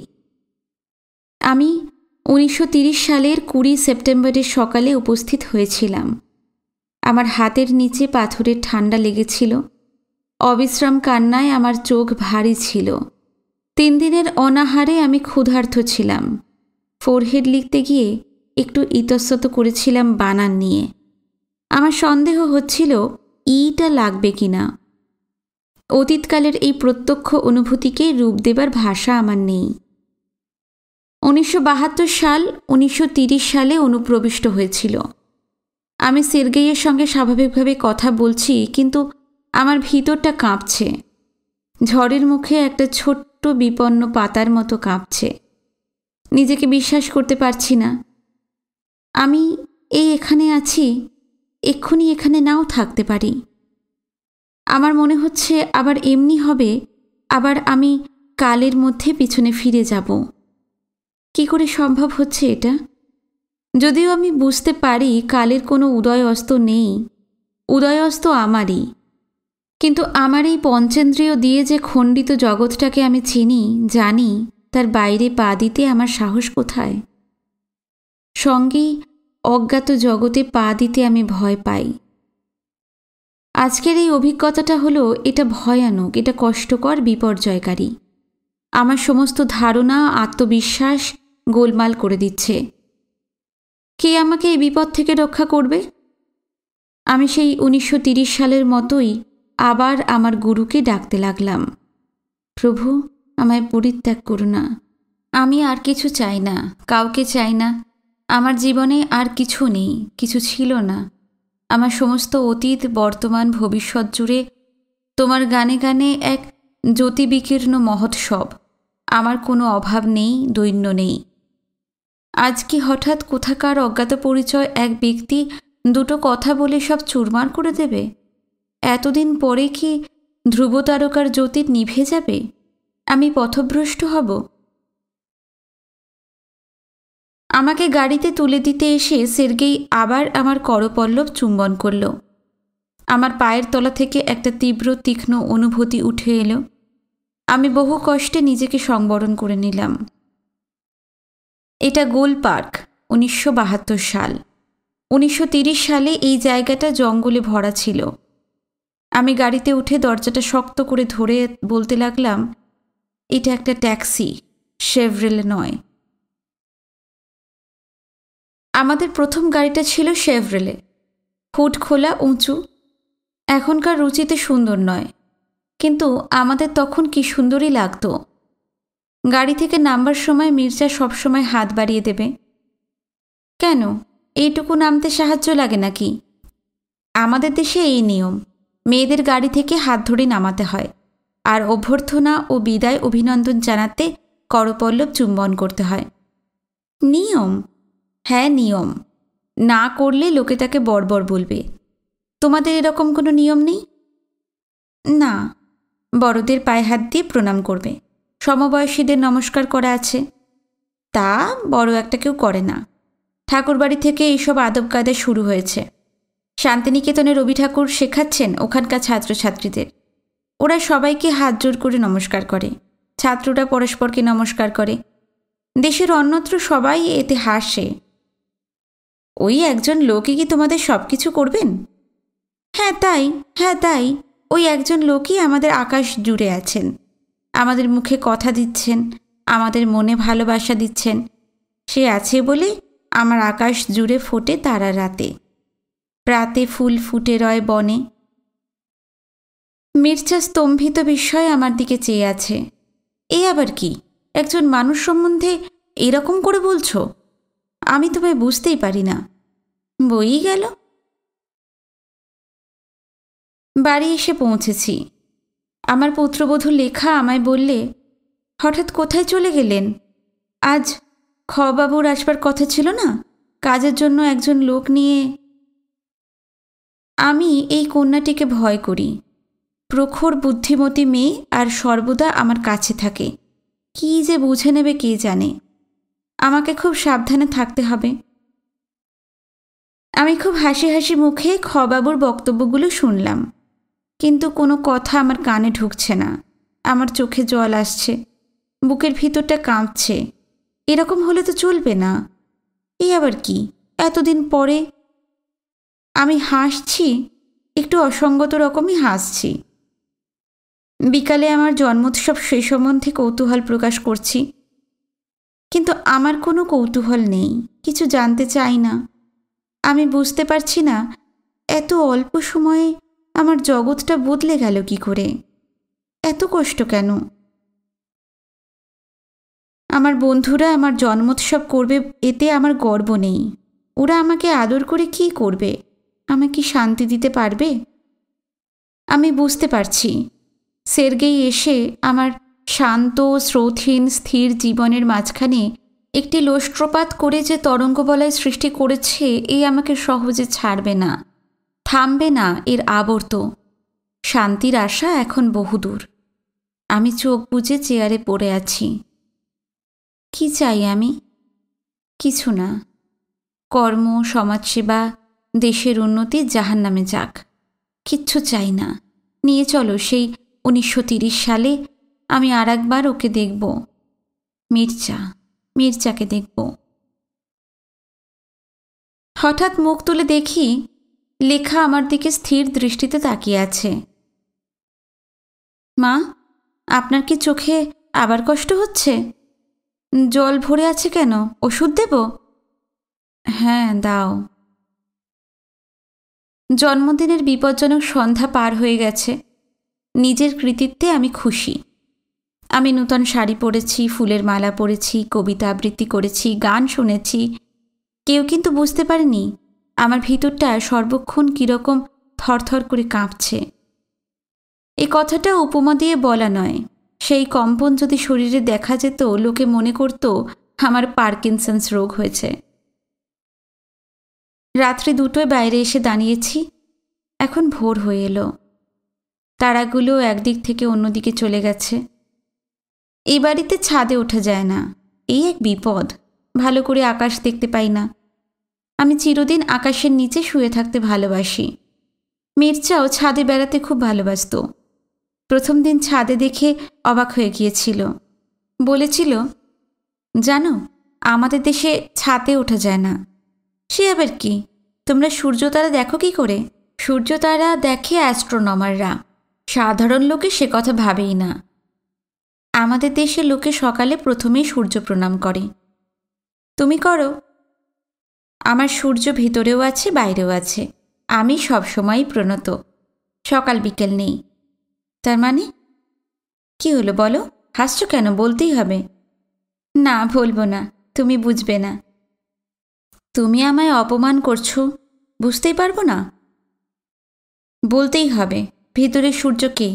আমি উনিশশো সালের কুড়ি সেপ্টেম্বরের সকালে উপস্থিত হয়েছিলাম আমার হাতের নিচে পাথরের ঠান্ডা লেগেছিল অবিশ্রাম কান্নায় আমার চোখ ভারী ছিল তিন দিনের অনাহারে আমি ক্ষুধার্ত ছিলাম ফোরহেড লিখতে গিয়ে একটু ইতস্তত করেছিলাম বানান নিয়ে আমার সন্দেহ হচ্ছিল ইটা লাগবে কি না অতীতকালের এই প্রত্যক্ষ অনুভূতিকে রূপ দেবার ভাষা আমার নেই উনিশশো সাল উনিশশো সালে অনুপ্রবিষ্ট হয়েছিল আমি সের্গেইয়ের সঙ্গে স্বাভাবিকভাবে কথা বলছি কিন্তু আমার ভিতরটা কাঁপছে ঝড়ের মুখে একটা ছোট্ট ছোট্ট বিপন্ন পাতার মতো কাঁপছে নিজেকে বিশ্বাস করতে পারছি না আমি এই এখানে আছি এক্ষুনি এখানে নাও থাকতে পারি আমার মনে হচ্ছে আবার এমনি হবে আবার আমি কালের মধ্যে পিছনে ফিরে যাব কি করে সম্ভব হচ্ছে এটা যদিও আমি বুঝতে পারি কালের কোনো উদয় অস্ত নেই উদয় অস্ত আমারই কিন্তু আমার এই পঞ্চেন্দ্রিয় দিয়ে যে খণ্ডিত জগৎটাকে আমি চিনি জানি তার বাইরে পা দিতে আমার সাহস কোথায় সঙ্গেই অজ্ঞাত জগতে পা দিতে আমি ভয় পাই আজকের এই অভিজ্ঞতাটা হলো এটা ভয়ানক এটা কষ্টকর বিপর্যয়কারী আমার সমস্ত ধারণা আত্মবিশ্বাস গোলমাল করে দিচ্ছে কে আমাকে এই বিপদ থেকে রক্ষা করবে আমি সেই উনিশশো সালের মতোই আবার আমার গুরুকে ডাকতে লাগলাম প্রভু আমায় পরিত্যাগ করু না আমি আর কিছু চাই না কাউকে চাই না আমার জীবনে আর কিছু নেই কিছু ছিল না আমার সমস্ত অতীত বর্তমান ভবিষ্যৎ জুড়ে তোমার গানে গানে এক জ্যোতিবিকীর্ণ মহোৎসব আমার কোনো অভাব নেই দৈন্য নেই আজ কি হঠাৎ কোথাকার অজ্ঞাত পরিচয় এক ব্যক্তি দুটো কথা বলে সব চুরমার করে দেবে এতদিন পরে কি ধ্রুব তারকার জ্যোতি নিভে যাবে আমি পথভ্রষ্ট হব আমাকে গাড়িতে তুলে দিতে এসে সের্গেই আবার আমার করপল্লব চুম্বন করল আমার পায়ের তলা থেকে একটা তীব্র তীক্ষ্ণ অনুভূতি উঠে এলো আমি বহু কষ্টে নিজেকে সংবরণ করে নিলাম এটা গোল পার্ক উনিশশো সাল উনিশশো সালে এই জায়গাটা জঙ্গলে ভরা ছিল আমি গাড়িতে উঠে দরজাটা শক্ত করে ধরে বলতে লাগলাম এটা একটা ট্যাক্সি শেভরেলে নয় আমাদের প্রথম গাড়িটা ছিল শেভরেলে ফুট খোলা উঁচু এখনকার রুচিতে সুন্দর নয় কিন্তু আমাদের তখন কি সুন্দরই লাগত গাড়ি থেকে নামবার সময় মির্জা সবসময় হাত বাড়িয়ে দেবে কেন এইটুকু নামতে সাহায্য লাগে নাকি আমাদের দেশে এই নিয়ম মেয়েদের গাড়ি থেকে হাত ধরে নামাতে হয় আর অভ্যর্থনা ও বিদায় অভিনন্দন জানাতে করপল্লব চুম্বন করতে হয় নিয়ম হ্যাঁ নিয়ম না করলে লোকে তাকে বর্বর বলবে তোমাদের এরকম কোনো নিয়ম নেই না বড়দের পায়ে হাত দিয়ে প্রণাম করবে সমবয়সীদের নমস্কার করা আছে তা বড় একটা কেউ করে না ঠাকুরবাড়ি থেকে এইসব আদব কায়দা শুরু হয়েছে শান্তিনিকেতনে রবি ঠাকুর শেখাচ্ছেন ওখানকার ছাত্রছাত্রীদের ওরা সবাইকে হাত জোর করে নমস্কার করে ছাত্ররা পরস্পরকে নমস্কার করে দেশের অন্যত্র সবাই এতে হাসে ওই একজন লোকই কি তোমাদের সব কিছু করবেন হ্যাঁ তাই হ্যাঁ তাই ওই একজন লোকই আমাদের আকাশ জুড়ে আছেন আমাদের মুখে কথা দিচ্ছেন আমাদের মনে ভালোবাসা দিচ্ছেন সে আছে বলে আমার আকাশ জুড়ে ফোটে তারা রাতে প্রাতে ফুল ফুটে রয় বনে মির্চা স্তম্ভিত বিষয় আমার দিকে চেয়ে আছে এ আবার কি একজন মানুষ সম্বন্ধে এরকম করে বলছো আমি তোমায় বুঝতেই পারি না বই গেল বাড়ি এসে পৌঁছেছি আমার পুত্রবধূ লেখা আমায় বললে হঠাৎ কোথায় চলে গেলেন আজ খবাবুর আসবার কথা ছিল না কাজের জন্য একজন লোক নিয়ে আমি এই কন্যাটিকে ভয় করি প্রখর বুদ্ধিমতী মেয়ে আর সর্বদা আমার কাছে থাকে কি যে বুঝে নেবে কে জানে আমাকে খুব সাবধানে থাকতে হবে আমি খুব হাসি হাসি মুখে খবাবুর বক্তব্যগুলো শুনলাম কিন্তু কোনো কথা আমার কানে ঢুকছে না আমার চোখে জল আসছে বুকের ভিতরটা কাঁপছে এরকম হলে তো চলবে না এ আবার কি এতদিন পরে আমি হাসছি একটু অসঙ্গত রকমই হাসছি বিকালে আমার জন্মোৎসব সে সম্বন্ধে কৌতূহল প্রকাশ করছি কিন্তু আমার কোনো কৌতূহল নেই কিছু জানতে চাই না আমি বুঝতে পারছি না এত অল্প সময়ে আমার জগৎটা বদলে গেল কি করে এত কষ্ট কেন আমার বন্ধুরা আমার জন্মোৎসব করবে এতে আমার গর্ব নেই ওরা আমাকে আদর করে কি করবে আমাকে শান্তি দিতে পারবে আমি বুঝতে পারছি সের্গেই এসে আমার শান্ত স্রোতহীন স্থির জীবনের মাঝখানে একটি লোষ্ট্রপাত করে যে তরঙ্গবলয় সৃষ্টি করেছে এই আমাকে সহজে ছাড়বে না থামবে না এর আবর্ত শান্তির আশা এখন বহুদূর আমি চোখ বুঝে চেয়ারে পড়ে আছি কি চাই আমি কিছু না কর্ম সমাজসেবা দেশের উন্নতি জাহান নামে যাক কিচ্ছু চাই না নিয়ে চলো সেই উনিশশো সালে আমি আর একবার ওকে দেখব মির্চা মির্চাকে দেখব হঠাৎ মুখ তুলে দেখি লেখা আমার দিকে স্থির দৃষ্টিতে তাকিয়ে আছে মা আপনার কি চোখে আবার কষ্ট হচ্ছে জল ভরে আছে কেন ওষুধ দেব হ্যাঁ দাও জন্মদিনের বিপজ্জনক সন্ধ্যা পার হয়ে গেছে নিজের কৃতিত্বে আমি খুশি আমি নূতন শাড়ি পরেছি ফুলের মালা পরেছি কবিতা আবৃত্তি করেছি গান শুনেছি কেউ কিন্তু বুঝতে পারেনি আমার ভিতরটা সর্বক্ষণ কীরকম থরথর করে কাঁপছে এ কথাটা উপমা দিয়ে বলা নয় সেই কম্পন যদি শরীরে দেখা যেত লোকে মনে করত আমার পার্কিনসন্স রোগ হয়েছে রাত্রি দুটোয় বাইরে এসে দাঁড়িয়েছি এখন ভোর হয়ে এলো তারাগুলো একদিক থেকে অন্যদিকে চলে গেছে এই বাড়িতে ছাদে ওঠা যায় না এই এক বিপদ ভালো করে আকাশ দেখতে পাই না আমি চিরদিন আকাশের নিচে শুয়ে থাকতে ভালোবাসি মির্চাও ছাদে বেড়াতে খুব ভালোবাসত প্রথম দিন ছাদে দেখে অবাক হয়ে গিয়েছিল বলেছিল জানো আমাদের দেশে ছাতে ওঠা যায় না সে আবার কি তোমরা সূর্যতারা দেখো কি করে সূর্যতারা দেখে অ্যাস্ট্রোনমাররা সাধারণ লোকে সে কথা ভাবেই না আমাদের দেশে লোকে সকালে প্রথমেই সূর্য প্রণাম করে তুমি করো আমার সূর্য ভিতরেও আছে বাইরেও আছে আমি সবসময়ই প্রণত সকাল বিকেল নেই তার মানে কি হলো বলো হাসছো কেন বলতেই হবে না বলবো না তুমি বুঝবে না তুমি আমায় অপমান করছো বুঝতেই পারবো না বলতেই হবে ভিতরে সূর্য কে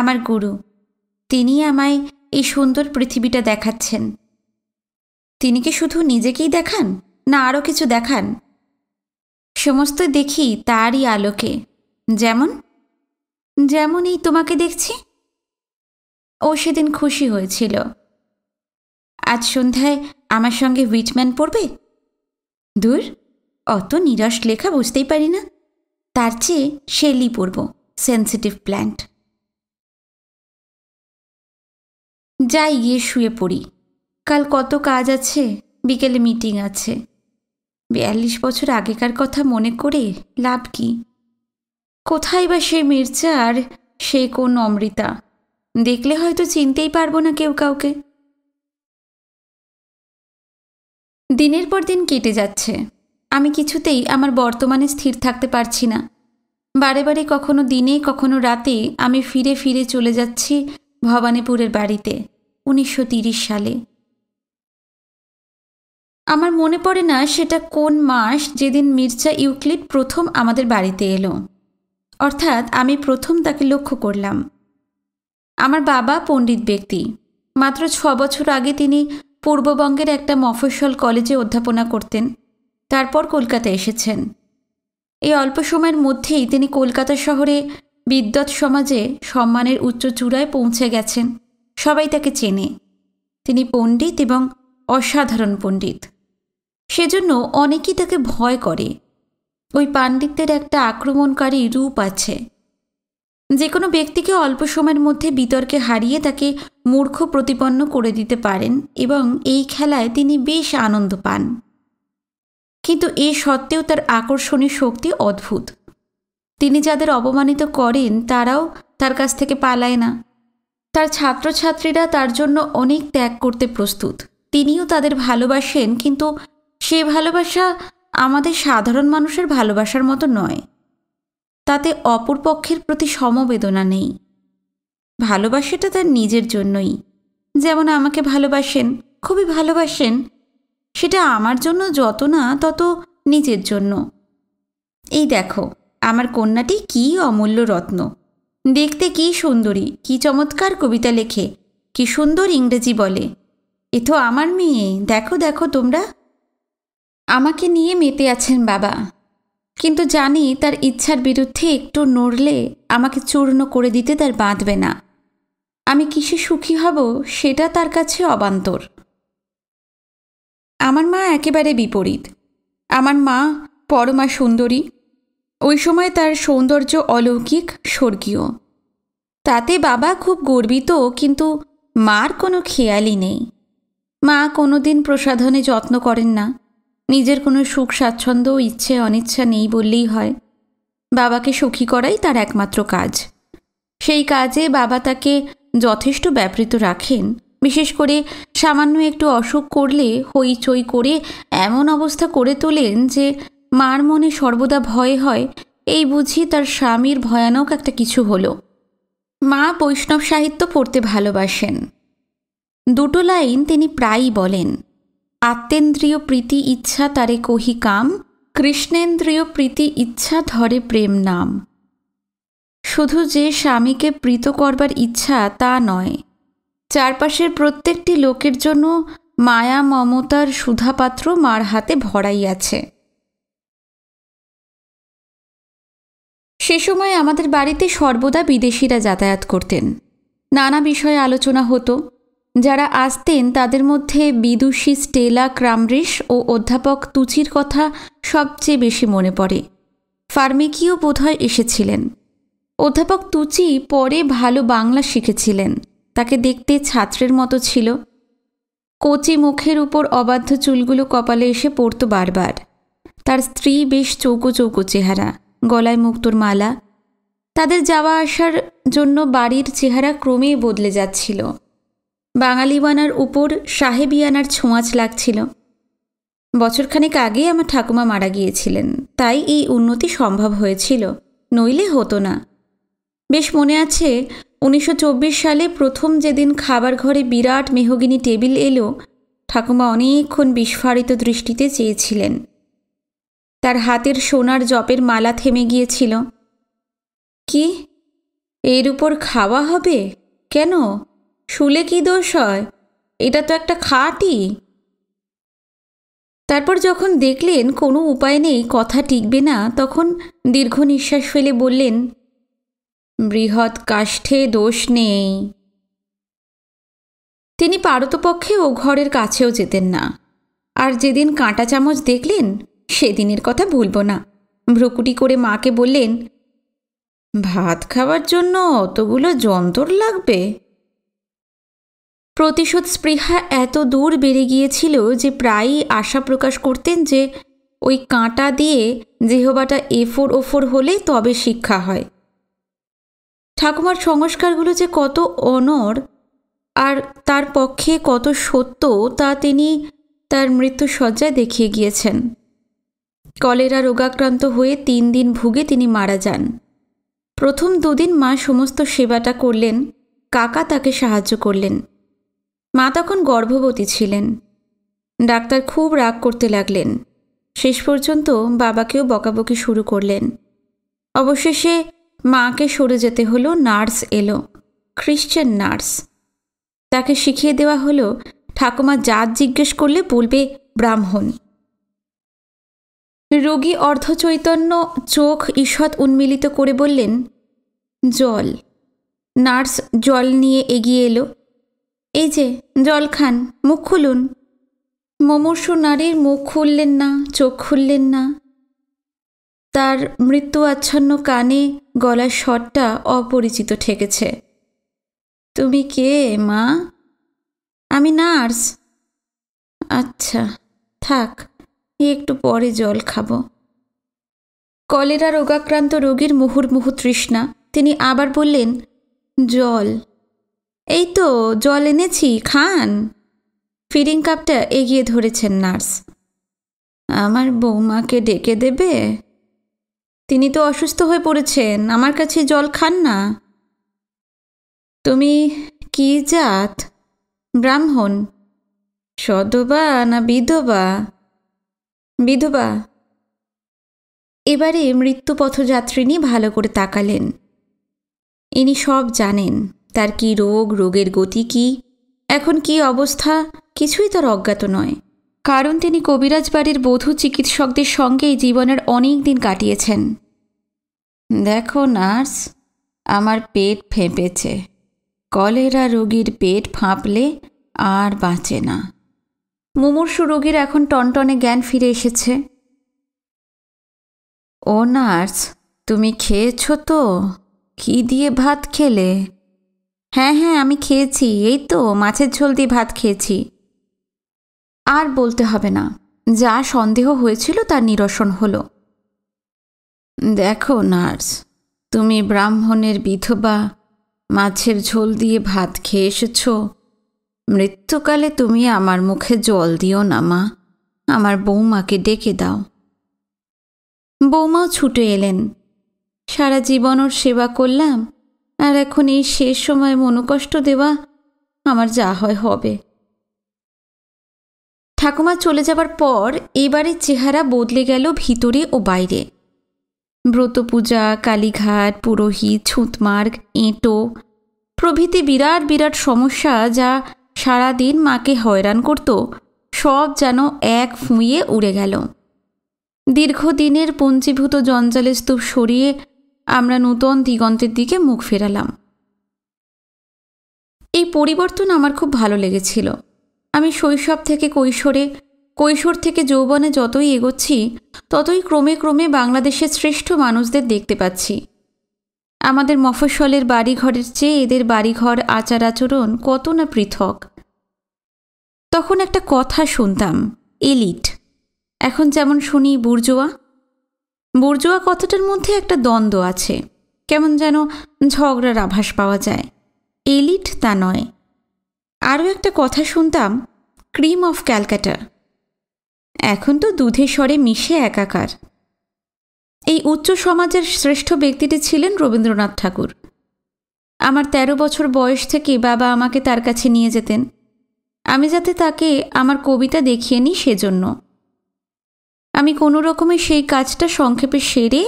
আমার গুরু তিনি আমায় এই সুন্দর পৃথিবীটা দেখাচ্ছেন তিনি কি শুধু নিজেকেই দেখান না আরও কিছু দেখান সমস্ত দেখি তারই আলোকে যেমন যেমন এই তোমাকে দেখছি ও সেদিন খুশি হয়েছিল আজ সন্ধ্যায় আমার সঙ্গে হুইটম্যান পড়বে দূর অত নিরস লেখা বুঝতেই পারি না তার চেয়ে শেলি পড়ব সেন্সিটিভ প্ল্যান্ট যাই গিয়ে শুয়ে পড়ি কাল কত কাজ আছে বিকেলে মিটিং আছে বিয়াল্লিশ বছর আগেকার কথা মনে করে লাভ কি কোথায় বা সে মির্জা আর সে কোন অমৃতা দেখলে হয়তো চিনতেই পারবো না কেউ কাউকে দিনের পর দিন কেটে যাচ্ছে আমি কিছুতেই আমার বর্তমানে স্থির থাকতে পারছি না বারে বারে কখনো দিনে কখনো রাতে আমি ফিরে ফিরে চলে যাচ্ছি ভবানীপুরের বাড়িতে উনিশশো সালে আমার মনে পড়ে না সেটা কোন মাস যেদিন মির্জা ইউক্লিড প্রথম আমাদের বাড়িতে এলো অর্থাৎ আমি প্রথম তাকে লক্ষ্য করলাম আমার বাবা পণ্ডিত ব্যক্তি মাত্র ছ বছর আগে তিনি পূর্ববঙ্গের একটা মফস্বল কলেজে অধ্যাপনা করতেন তারপর কলকাতা এসেছেন এই অল্প সময়ের মধ্যেই তিনি কলকাতা শহরে বিদ্যৎ সমাজে সম্মানের উচ্চ চূড়ায় পৌঁছে গেছেন সবাই তাকে চেনে তিনি পণ্ডিত এবং অসাধারণ পণ্ডিত সেজন্য অনেকেই তাকে ভয় করে ওই পাণ্ডিত্যের একটা আক্রমণকারী রূপ আছে যে কোনো ব্যক্তিকে অল্প সময়ের মধ্যে বিতর্কে হারিয়ে তাকে মূর্খ প্রতিপন্ন করে দিতে পারেন এবং এই খেলায় তিনি বেশ আনন্দ পান কিন্তু এ সত্ত্বেও তার আকর্ষণীয় শক্তি অদ্ভুত তিনি যাদের অপমানিত করেন তারাও তার কাছ থেকে পালায় না তার ছাত্রছাত্রীরা তার জন্য অনেক ত্যাগ করতে প্রস্তুত তিনিও তাদের ভালোবাসেন কিন্তু সে ভালোবাসা আমাদের সাধারণ মানুষের ভালোবাসার মতো নয় তাতে অপর পক্ষের প্রতি সমবেদনা নেই ভালোবাসাটা তার নিজের জন্যই যেমন আমাকে ভালোবাসেন খুবই ভালোবাসেন সেটা আমার জন্য যত না তত নিজের জন্য এই দেখো আমার কন্যাটি কি অমূল্য রত্ন দেখতে কি সুন্দরী কি চমৎকার কবিতা লেখে কি সুন্দর ইংরেজি বলে এ তো আমার মেয়ে দেখো দেখো তোমরা আমাকে নিয়ে মেতে আছেন বাবা কিন্তু জানি তার ইচ্ছার বিরুদ্ধে একটু নড়লে আমাকে চূর্ণ করে দিতে তার বাঁধবে না আমি কিসে সুখী হব সেটা তার কাছে অবান্তর আমার মা একেবারে বিপরীত আমার মা পরমা সুন্দরী ওই সময় তার সৌন্দর্য অলৌকিক স্বর্গীয় তাতে বাবা খুব গর্বিত কিন্তু মার কোনো খেয়ালই নেই মা কোনোদিন প্রসাধনে যত্ন করেন না নিজের কোনো সুখ স্বাচ্ছন্দ্য ইচ্ছে অনিচ্ছা নেই বললেই হয় বাবাকে সুখী করাই তার একমাত্র কাজ সেই কাজে বাবা তাকে যথেষ্ট ব্যাপৃত রাখেন বিশেষ করে সামান্য একটু অসুখ করলে হইচই করে এমন অবস্থা করে তোলেন যে মার মনে সর্বদা ভয় হয় এই বুঝি তার স্বামীর ভয়ানক একটা কিছু হলো মা বৈষ্ণব সাহিত্য পড়তে ভালোবাসেন দুটো লাইন তিনি প্রায়ই বলেন আত্মেন্দ্রীয় প্রীতি ইচ্ছা তারে কহি কাম কৃষ্ণেন্দ্রীয় প্রীতি ইচ্ছা ধরে প্রেম নাম শুধু যে স্বামীকে প্রীত করবার ইচ্ছা তা নয় চারপাশের প্রত্যেকটি লোকের জন্য মায়া মমতার সুধাপাত্র মার হাতে ভরাই আছে সে সময় আমাদের বাড়িতে সর্বদা বিদেশিরা যাতায়াত করতেন নানা বিষয়ে আলোচনা হতো যারা আসতেন তাদের মধ্যে বিদুষী স্টেলা ক্রামরিস ও অধ্যাপক তুচির কথা সবচেয়ে বেশি মনে পড়ে ফার্মিকিও বোধহয় এসেছিলেন অধ্যাপক তুচি পরে ভালো বাংলা শিখেছিলেন তাকে দেখতে ছাত্রের মতো ছিল কচি মুখের উপর অবাধ্য চুলগুলো কপালে এসে পড়ত বারবার তার স্ত্রী বেশ চৌকো চৌকো চেহারা গলায় মুক্তোর মালা তাদের যাওয়া আসার জন্য বাড়ির চেহারা ক্রমেই বদলে যাচ্ছিল বাঙালিওয়ানার উপর সাহেবিয়ানার ছোঁয়াচ লাগছিল বছরখানেক আগে আমার ঠাকুমা মারা গিয়েছিলেন তাই এই উন্নতি সম্ভব হয়েছিল নইলে হতো না বেশ মনে আছে উনিশশো সালে প্রথম যেদিন খাবার ঘরে বিরাট মেহগিনি টেবিল এলো ঠাকুমা অনেকক্ষণ বিস্ফারিত দৃষ্টিতে চেয়েছিলেন তার হাতের সোনার জপের মালা থেমে গিয়েছিল কি এর উপর খাওয়া হবে কেন শুলে কি দোষ হয় এটা তো একটা খাটই তারপর যখন দেখলেন কোনো উপায় নেই কথা টিকবে না তখন দীর্ঘ নিঃশ্বাস ফেলে বললেন বৃহৎ কাষ্ঠে দোষ নেই তিনি পারতপক্ষে ও ঘরের কাছেও যেতেন না আর যেদিন কাঁটা চামচ দেখলেন সেদিনের কথা ভুলব না ভ্রুকুটি করে মাকে বললেন ভাত খাওয়ার জন্য অতগুলো যন্তর লাগবে প্রতিশোধ স্পৃহা এত দূর বেড়ে গিয়েছিল যে প্রায়ই আশা প্রকাশ করতেন যে ওই কাঁটা দিয়ে জেহবাটা এফোর ওফোর হলে তবে শিক্ষা হয় ঠাকুমার সংস্কারগুলো যে কত অনর আর তার পক্ষে কত সত্য তা তিনি তার মৃত্যু সজ্জায় দেখিয়ে গিয়েছেন কলেরা রোগাক্রান্ত হয়ে তিন দিন ভুগে তিনি মারা যান প্রথম দুদিন মা সমস্ত সেবাটা করলেন কাকা তাকে সাহায্য করলেন মা তখন গর্ভবতী ছিলেন ডাক্তার খুব রাগ করতে লাগলেন শেষ পর্যন্ত বাবাকেও বকাবকি শুরু করলেন অবশেষে মাকে সরে যেতে হলো নার্স এলো খ্রিশ্চান নার্স তাকে শিখিয়ে দেওয়া হলো ঠাকুমা জাত জিজ্ঞেস করলে বলবে ব্রাহ্মণ রোগী অর্ধচৈতন্য চোখ ঈষৎ উন্মিলিত করে বললেন জল নার্স জল নিয়ে এগিয়ে এলো এই যে জল খান মুখ খুলুন মমর্ষ নারীর মুখ খুললেন না চোখ খুললেন না তার মৃত্যু আচ্ছন্ন কানে গলার স্বরটা অপরিচিত ঠেকেছে তুমি কে মা আমি নার্স আচ্ছা থাক একটু পরে জল খাব কলেরা রোগাক্রান্ত রোগীর মুহুর্মুহু তৃষ্ণা তিনি আবার বললেন জল এই তো জল এনেছি খান ফিডিং কাপটা এগিয়ে ধরেছেন নার্স আমার বৌমাকে ডেকে দেবে তিনি তো অসুস্থ হয়ে পড়েছেন আমার কাছে জল খান না তুমি কি জাত ব্রাহ্মণ সদবা না বিধবা বিধবা এবারে মৃত্যুপথযাত্রিনী ভালো করে তাকালেন ইনি সব জানেন তার কি রোগ রোগের গতি কি এখন কি অবস্থা কিছুই তার অজ্ঞাত নয় কারণ তিনি কবিরাজ বাড়ির বধূ চিকিৎসকদের সঙ্গেই জীবনের অনেক দিন কাটিয়েছেন দেখো নার্স আমার পেট ফেঁপেছে কলেরা রোগীর পেট ফাঁপলে আর বাঁচে না মুমূর্ষু রোগীর এখন টনটনে জ্ঞান ফিরে এসেছে ও নার্স তুমি খেয়েছো তো কি দিয়ে ভাত খেলে হ্যাঁ হ্যাঁ আমি খেয়েছি এই তো মাছের ঝোল দিয়ে ভাত খেয়েছি আর বলতে হবে না যা সন্দেহ হয়েছিল তার নিরসন হলো দেখো নার্স তুমি ব্রাহ্মণের বিধবা মাছের ঝোল দিয়ে ভাত খেয়ে এসেছ মৃত্যুকালে তুমি আমার মুখে জল দিও না মা আমার বৌমাকে ডেকে দাও বৌমাও ছুটে এলেন সারা জীবন ওর সেবা করলাম আর এখন এই শেষ সময় মনোকষ্ট দেওয়া আমার যা হয় হবে ঠাকুমা চলে যাবার পর এবারের চেহারা বদলে গেল ভিতরে ও বাইরে ব্রত পূজা কালীঘাট পুরোহিত ছুঁতমার্গ এঁটো প্রভৃতি বিরাট বিরাট সমস্যা যা সারাদিন মাকে হয়রান করত সব যেন এক ফুঁয়ে উড়ে গেল দীর্ঘদিনের পঞ্জীভূত জঞ্জালের স্তূপ সরিয়ে আমরা নূতন দিগন্তের দিকে মুখ ফেরালাম এই পরিবর্তন আমার খুব ভালো লেগেছিল আমি শৈশব থেকে কৈশোরে কৈশোর থেকে যৌবনে যতই এগোচ্ছি ততই ক্রমে ক্রমে বাংলাদেশের শ্রেষ্ঠ মানুষদের দেখতে পাচ্ছি আমাদের মফস্বলের বাড়িঘরের চেয়ে এদের বাড়িঘর আচার আচরণ কত না পৃথক তখন একটা কথা শুনতাম এলিট এখন যেমন শুনি বুর্জোয়া বর্জুয়া কথাটার মধ্যে একটা দ্বন্দ্ব আছে কেমন যেন ঝগড়ার আভাস পাওয়া যায় এলিট তা নয় আরও একটা কথা শুনতাম ক্রিম অফ ক্যালকাটা এখন তো দুধে স্বরে মিশে একাকার এই উচ্চ সমাজের শ্রেষ্ঠ ব্যক্তিটি ছিলেন রবীন্দ্রনাথ ঠাকুর আমার ১৩ বছর বয়স থেকে বাবা আমাকে তার কাছে নিয়ে যেতেন আমি যাতে তাকে আমার কবিতা দেখিয়ে নিই সেজন্য আমি কোনো রকমে সেই কাজটা সংক্ষেপে সেরে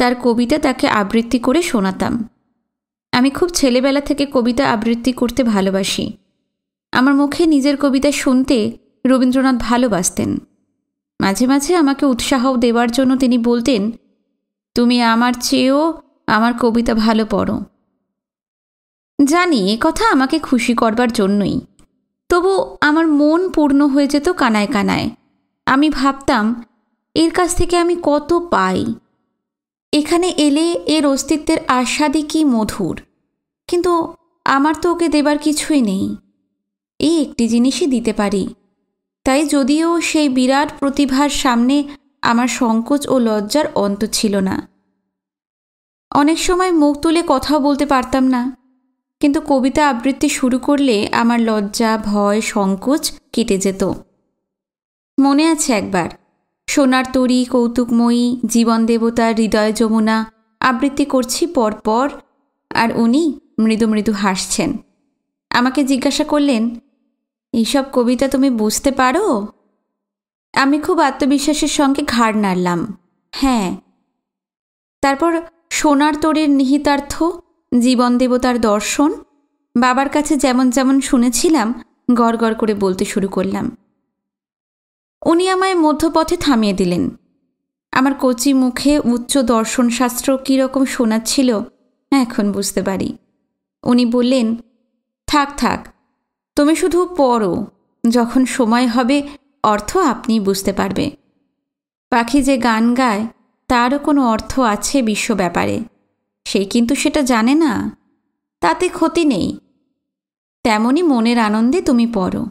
তার কবিতা তাকে আবৃত্তি করে শোনাতাম আমি খুব ছেলেবেলা থেকে কবিতা আবৃত্তি করতে ভালোবাসি আমার মুখে নিজের কবিতা শুনতে রবীন্দ্রনাথ ভালোবাসতেন মাঝে মাঝে আমাকে উৎসাহ দেওয়ার জন্য তিনি বলতেন তুমি আমার চেয়েও আমার কবিতা ভালো পড়ো জানি এ কথা আমাকে খুশি করবার জন্যই তবু আমার মন পূর্ণ হয়ে যেত কানায় কানায় আমি ভাবতাম এর কাছ থেকে আমি কত পাই এখানে এলে এর অস্তিত্বের আস্বাদে কি মধুর কিন্তু আমার তো ওকে দেবার কিছুই নেই এই একটি জিনিসই দিতে পারি তাই যদিও সেই বিরাট প্রতিভার সামনে আমার সংকোচ ও লজ্জার অন্ত ছিল না অনেক সময় মুখ তুলে কথাও বলতে পারতাম না কিন্তু কবিতা আবৃত্তি শুরু করলে আমার লজ্জা ভয় সংকোচ কেটে যেত মনে আছে একবার সোনার তরী কৌতুকময়ী জীবন দেবতার হৃদয় যমুনা আবৃত্তি করছি পরপর আর উনি মৃদু মৃদু হাসছেন আমাকে জিজ্ঞাসা করলেন এইসব কবিতা তুমি বুঝতে পারো আমি খুব আত্মবিশ্বাসের সঙ্গে ঘাড় নাড়লাম হ্যাঁ তারপর সোনার তোরের নিহিতার্থ জীবন দেবতার দর্শন বাবার কাছে যেমন যেমন শুনেছিলাম গড় করে বলতে শুরু করলাম উনি আমায় মধ্যপথে থামিয়ে দিলেন আমার কচি মুখে উচ্চ দর্শনশাস্ত্র কীরকম শোনাচ্ছিল এখন বুঝতে পারি উনি বললেন থাক থাক তুমি শুধু পড়ো যখন সময় হবে অর্থ আপনি বুঝতে পারবে পাখি যে গান গায় তারও কোনো অর্থ আছে বিশ্ব ব্যাপারে সে কিন্তু সেটা জানে না তাতে ক্ষতি নেই তেমনই মনের আনন্দে তুমি পড়ো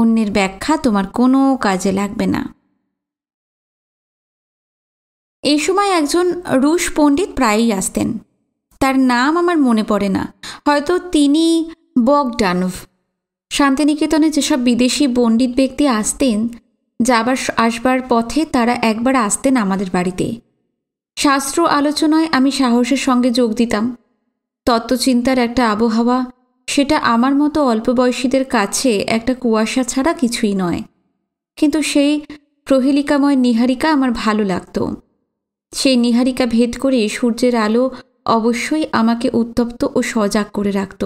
অন্যের ব্যাখ্যা তোমার কোনো কাজে লাগবে না এই সময় একজন রুশ পণ্ডিত প্রায়ই আসতেন তার নাম আমার মনে পড়ে না হয়তো তিনি বগডানভ শান্তিনিকেতনে যেসব বিদেশি পণ্ডিত ব্যক্তি আসতেন যাবার আসবার পথে তারা একবার আসতেন আমাদের বাড়িতে শাস্ত্র আলোচনায় আমি সাহসের সঙ্গে যোগ দিতাম তত্ত্বচিন্তার একটা আবহাওয়া সেটা আমার মতো অল্প বয়সীদের কাছে একটা কুয়াশা ছাড়া কিছুই নয় কিন্তু সেই প্রহেলিকাময় নিহারিকা আমার ভালো লাগত সেই নিহারিকা ভেদ করে সূর্যের আলো অবশ্যই আমাকে উত্তপ্ত ও সজাগ করে রাখত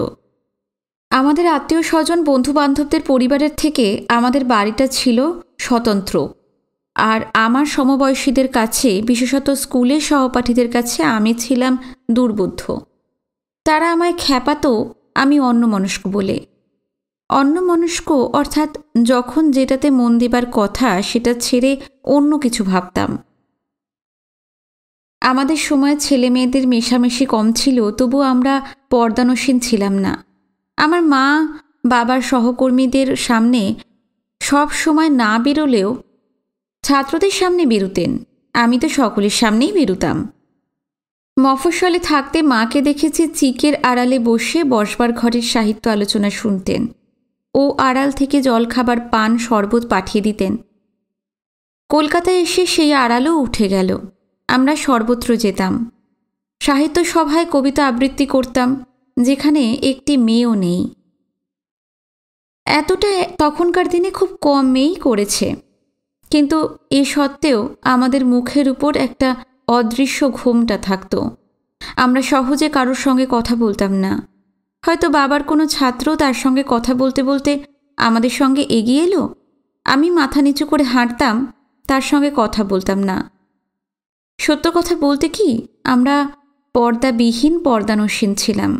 আমাদের আত্মীয় স্বজন বন্ধুবান্ধবদের পরিবারের থেকে আমাদের বাড়িটা ছিল স্বতন্ত্র আর আমার সমবয়সীদের কাছে বিশেষত স্কুলের সহপাঠীদের কাছে আমি ছিলাম দুর্বোধ্য তারা আমায় খ্যাপাতো আমি অন্যমনস্ক বলে মনস্ক অর্থাৎ যখন যেটাতে মন দেবার কথা সেটা ছেড়ে অন্য কিছু ভাবতাম আমাদের সময় ছেলে মেয়েদের মেশামেশি কম ছিল তবু আমরা পর্দানসীন ছিলাম না আমার মা বাবার সহকর্মীদের সামনে সব সময় না বেরোলেও ছাত্রদের সামনে বেরুতেন আমি তো সকলের সামনেই বেরুতাম মফস্বলে থাকতে মাকে দেখেছি চিকের আড়ালে বসে বসবার ঘরের সাহিত্য আলোচনা শুনতেন ও আড়াল থেকে জলখাবার পান শরবত পাঠিয়ে দিতেন কলকাতায় এসে সেই আড়ালও উঠে গেল আমরা সর্বত্র যেতাম সাহিত্য সভায় কবিতা আবৃত্তি করতাম যেখানে একটি মেয়েও নেই এতটা তখনকার দিনে খুব কম মেয়েই করেছে কিন্তু এ সত্ত্বেও আমাদের মুখের উপর একটা অদৃশ্য ঘুমটা থাকত আমরা সহজে কারোর সঙ্গে কথা বলতাম না হয়তো বাবার কোনো ছাত্র তার সঙ্গে কথা বলতে বলতে আমাদের সঙ্গে এগিয়ে এলো আমি মাথা নিচু করে হাঁটতাম তার সঙ্গে কথা বলতাম না সত্য কথা বলতে কি আমরা পর্দাবিহীন পর্দানসীন ছিলাম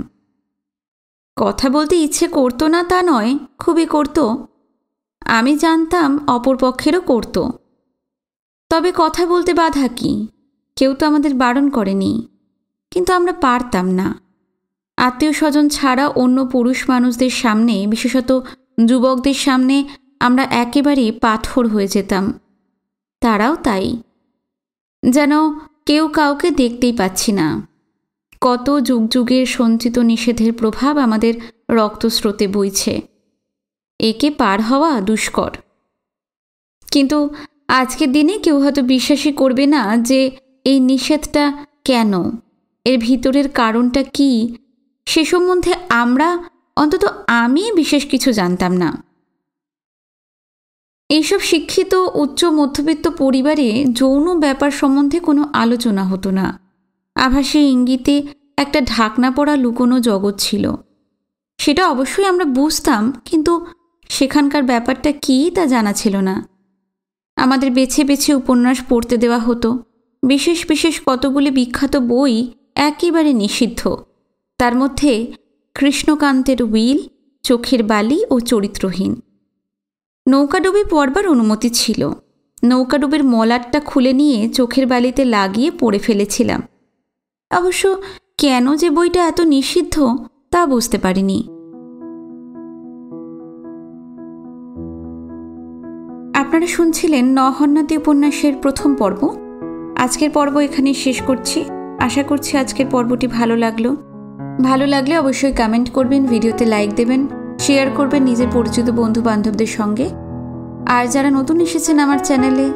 কথা বলতে ইচ্ছে করতো না তা নয় খুবই করত আমি জানতাম অপরপক্ষেরও করত তবে কথা বলতে বাধা কী কেউ তো আমাদের বারণ করেনি কিন্তু আমরা পারতাম না আত্মীয় স্বজন ছাড়া অন্য পুরুষ মানুষদের সামনে বিশেষত যুবকদের সামনে আমরা একেবারেই পাথর হয়ে যেতাম তারাও তাই যেন কেউ কাউকে দেখতেই পাচ্ছি না কত যুগ যুগের সঞ্চিত নিষেধের প্রভাব আমাদের রক্তস্রোতে বইছে একে পার হওয়া দুষ্কর কিন্তু আজকের দিনে কেউ হয়তো বিশ্বাসই করবে না যে এই নিষেধটা কেন এর ভিতরের কারণটা কি সে সম্বন্ধে আমরা অন্তত আমি বিশেষ কিছু জানতাম না এইসব শিক্ষিত উচ্চ মধ্যবিত্ত পরিবারে যৌন ব্যাপার সম্বন্ধে কোনো আলোচনা হতো না আভাসে ইঙ্গিতে একটা ঢাকনা পড়া লুকোনো জগৎ ছিল সেটা অবশ্যই আমরা বুঝতাম কিন্তু সেখানকার ব্যাপারটা কী তা জানা ছিল না আমাদের বেছে বেছে উপন্যাস পড়তে দেওয়া হতো বিশেষ বিশেষ কতগুলি বিখ্যাত বই একেবারে নিষিদ্ধ তার মধ্যে কৃষ্ণকান্তের উইল চোখের বালি ও চরিত্রহীন নৌকাডুবে পড়বার অনুমতি ছিল নৌকাডুবের মলারটা খুলে নিয়ে চোখের বালিতে লাগিয়ে পড়ে ফেলেছিলাম অবশ্য কেন যে বইটা এত নিষিদ্ধ তা বুঝতে পারিনি আপনারা শুনছিলেন নহন্নাতি উপন্যাসের প্রথম পর্ব আজকের পর্ব এখানে শেষ করছি আশা করছি আজকের পর্বটি ভালো লাগলো ভালো লাগলে অবশ্যই কমেন্ট করবেন ভিডিওতে লাইক দেবেন শেয়ার করবেন নিজের পরিচিত বন্ধু বান্ধবদের সঙ্গে আর যারা নতুন এসেছেন আমার চ্যানেলে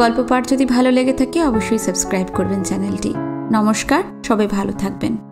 গল্প পাঠ যদি ভালো লেগে থাকে অবশ্যই সাবস্ক্রাইব করবেন চ্যানেলটি নমস্কার সবাই ভালো থাকবেন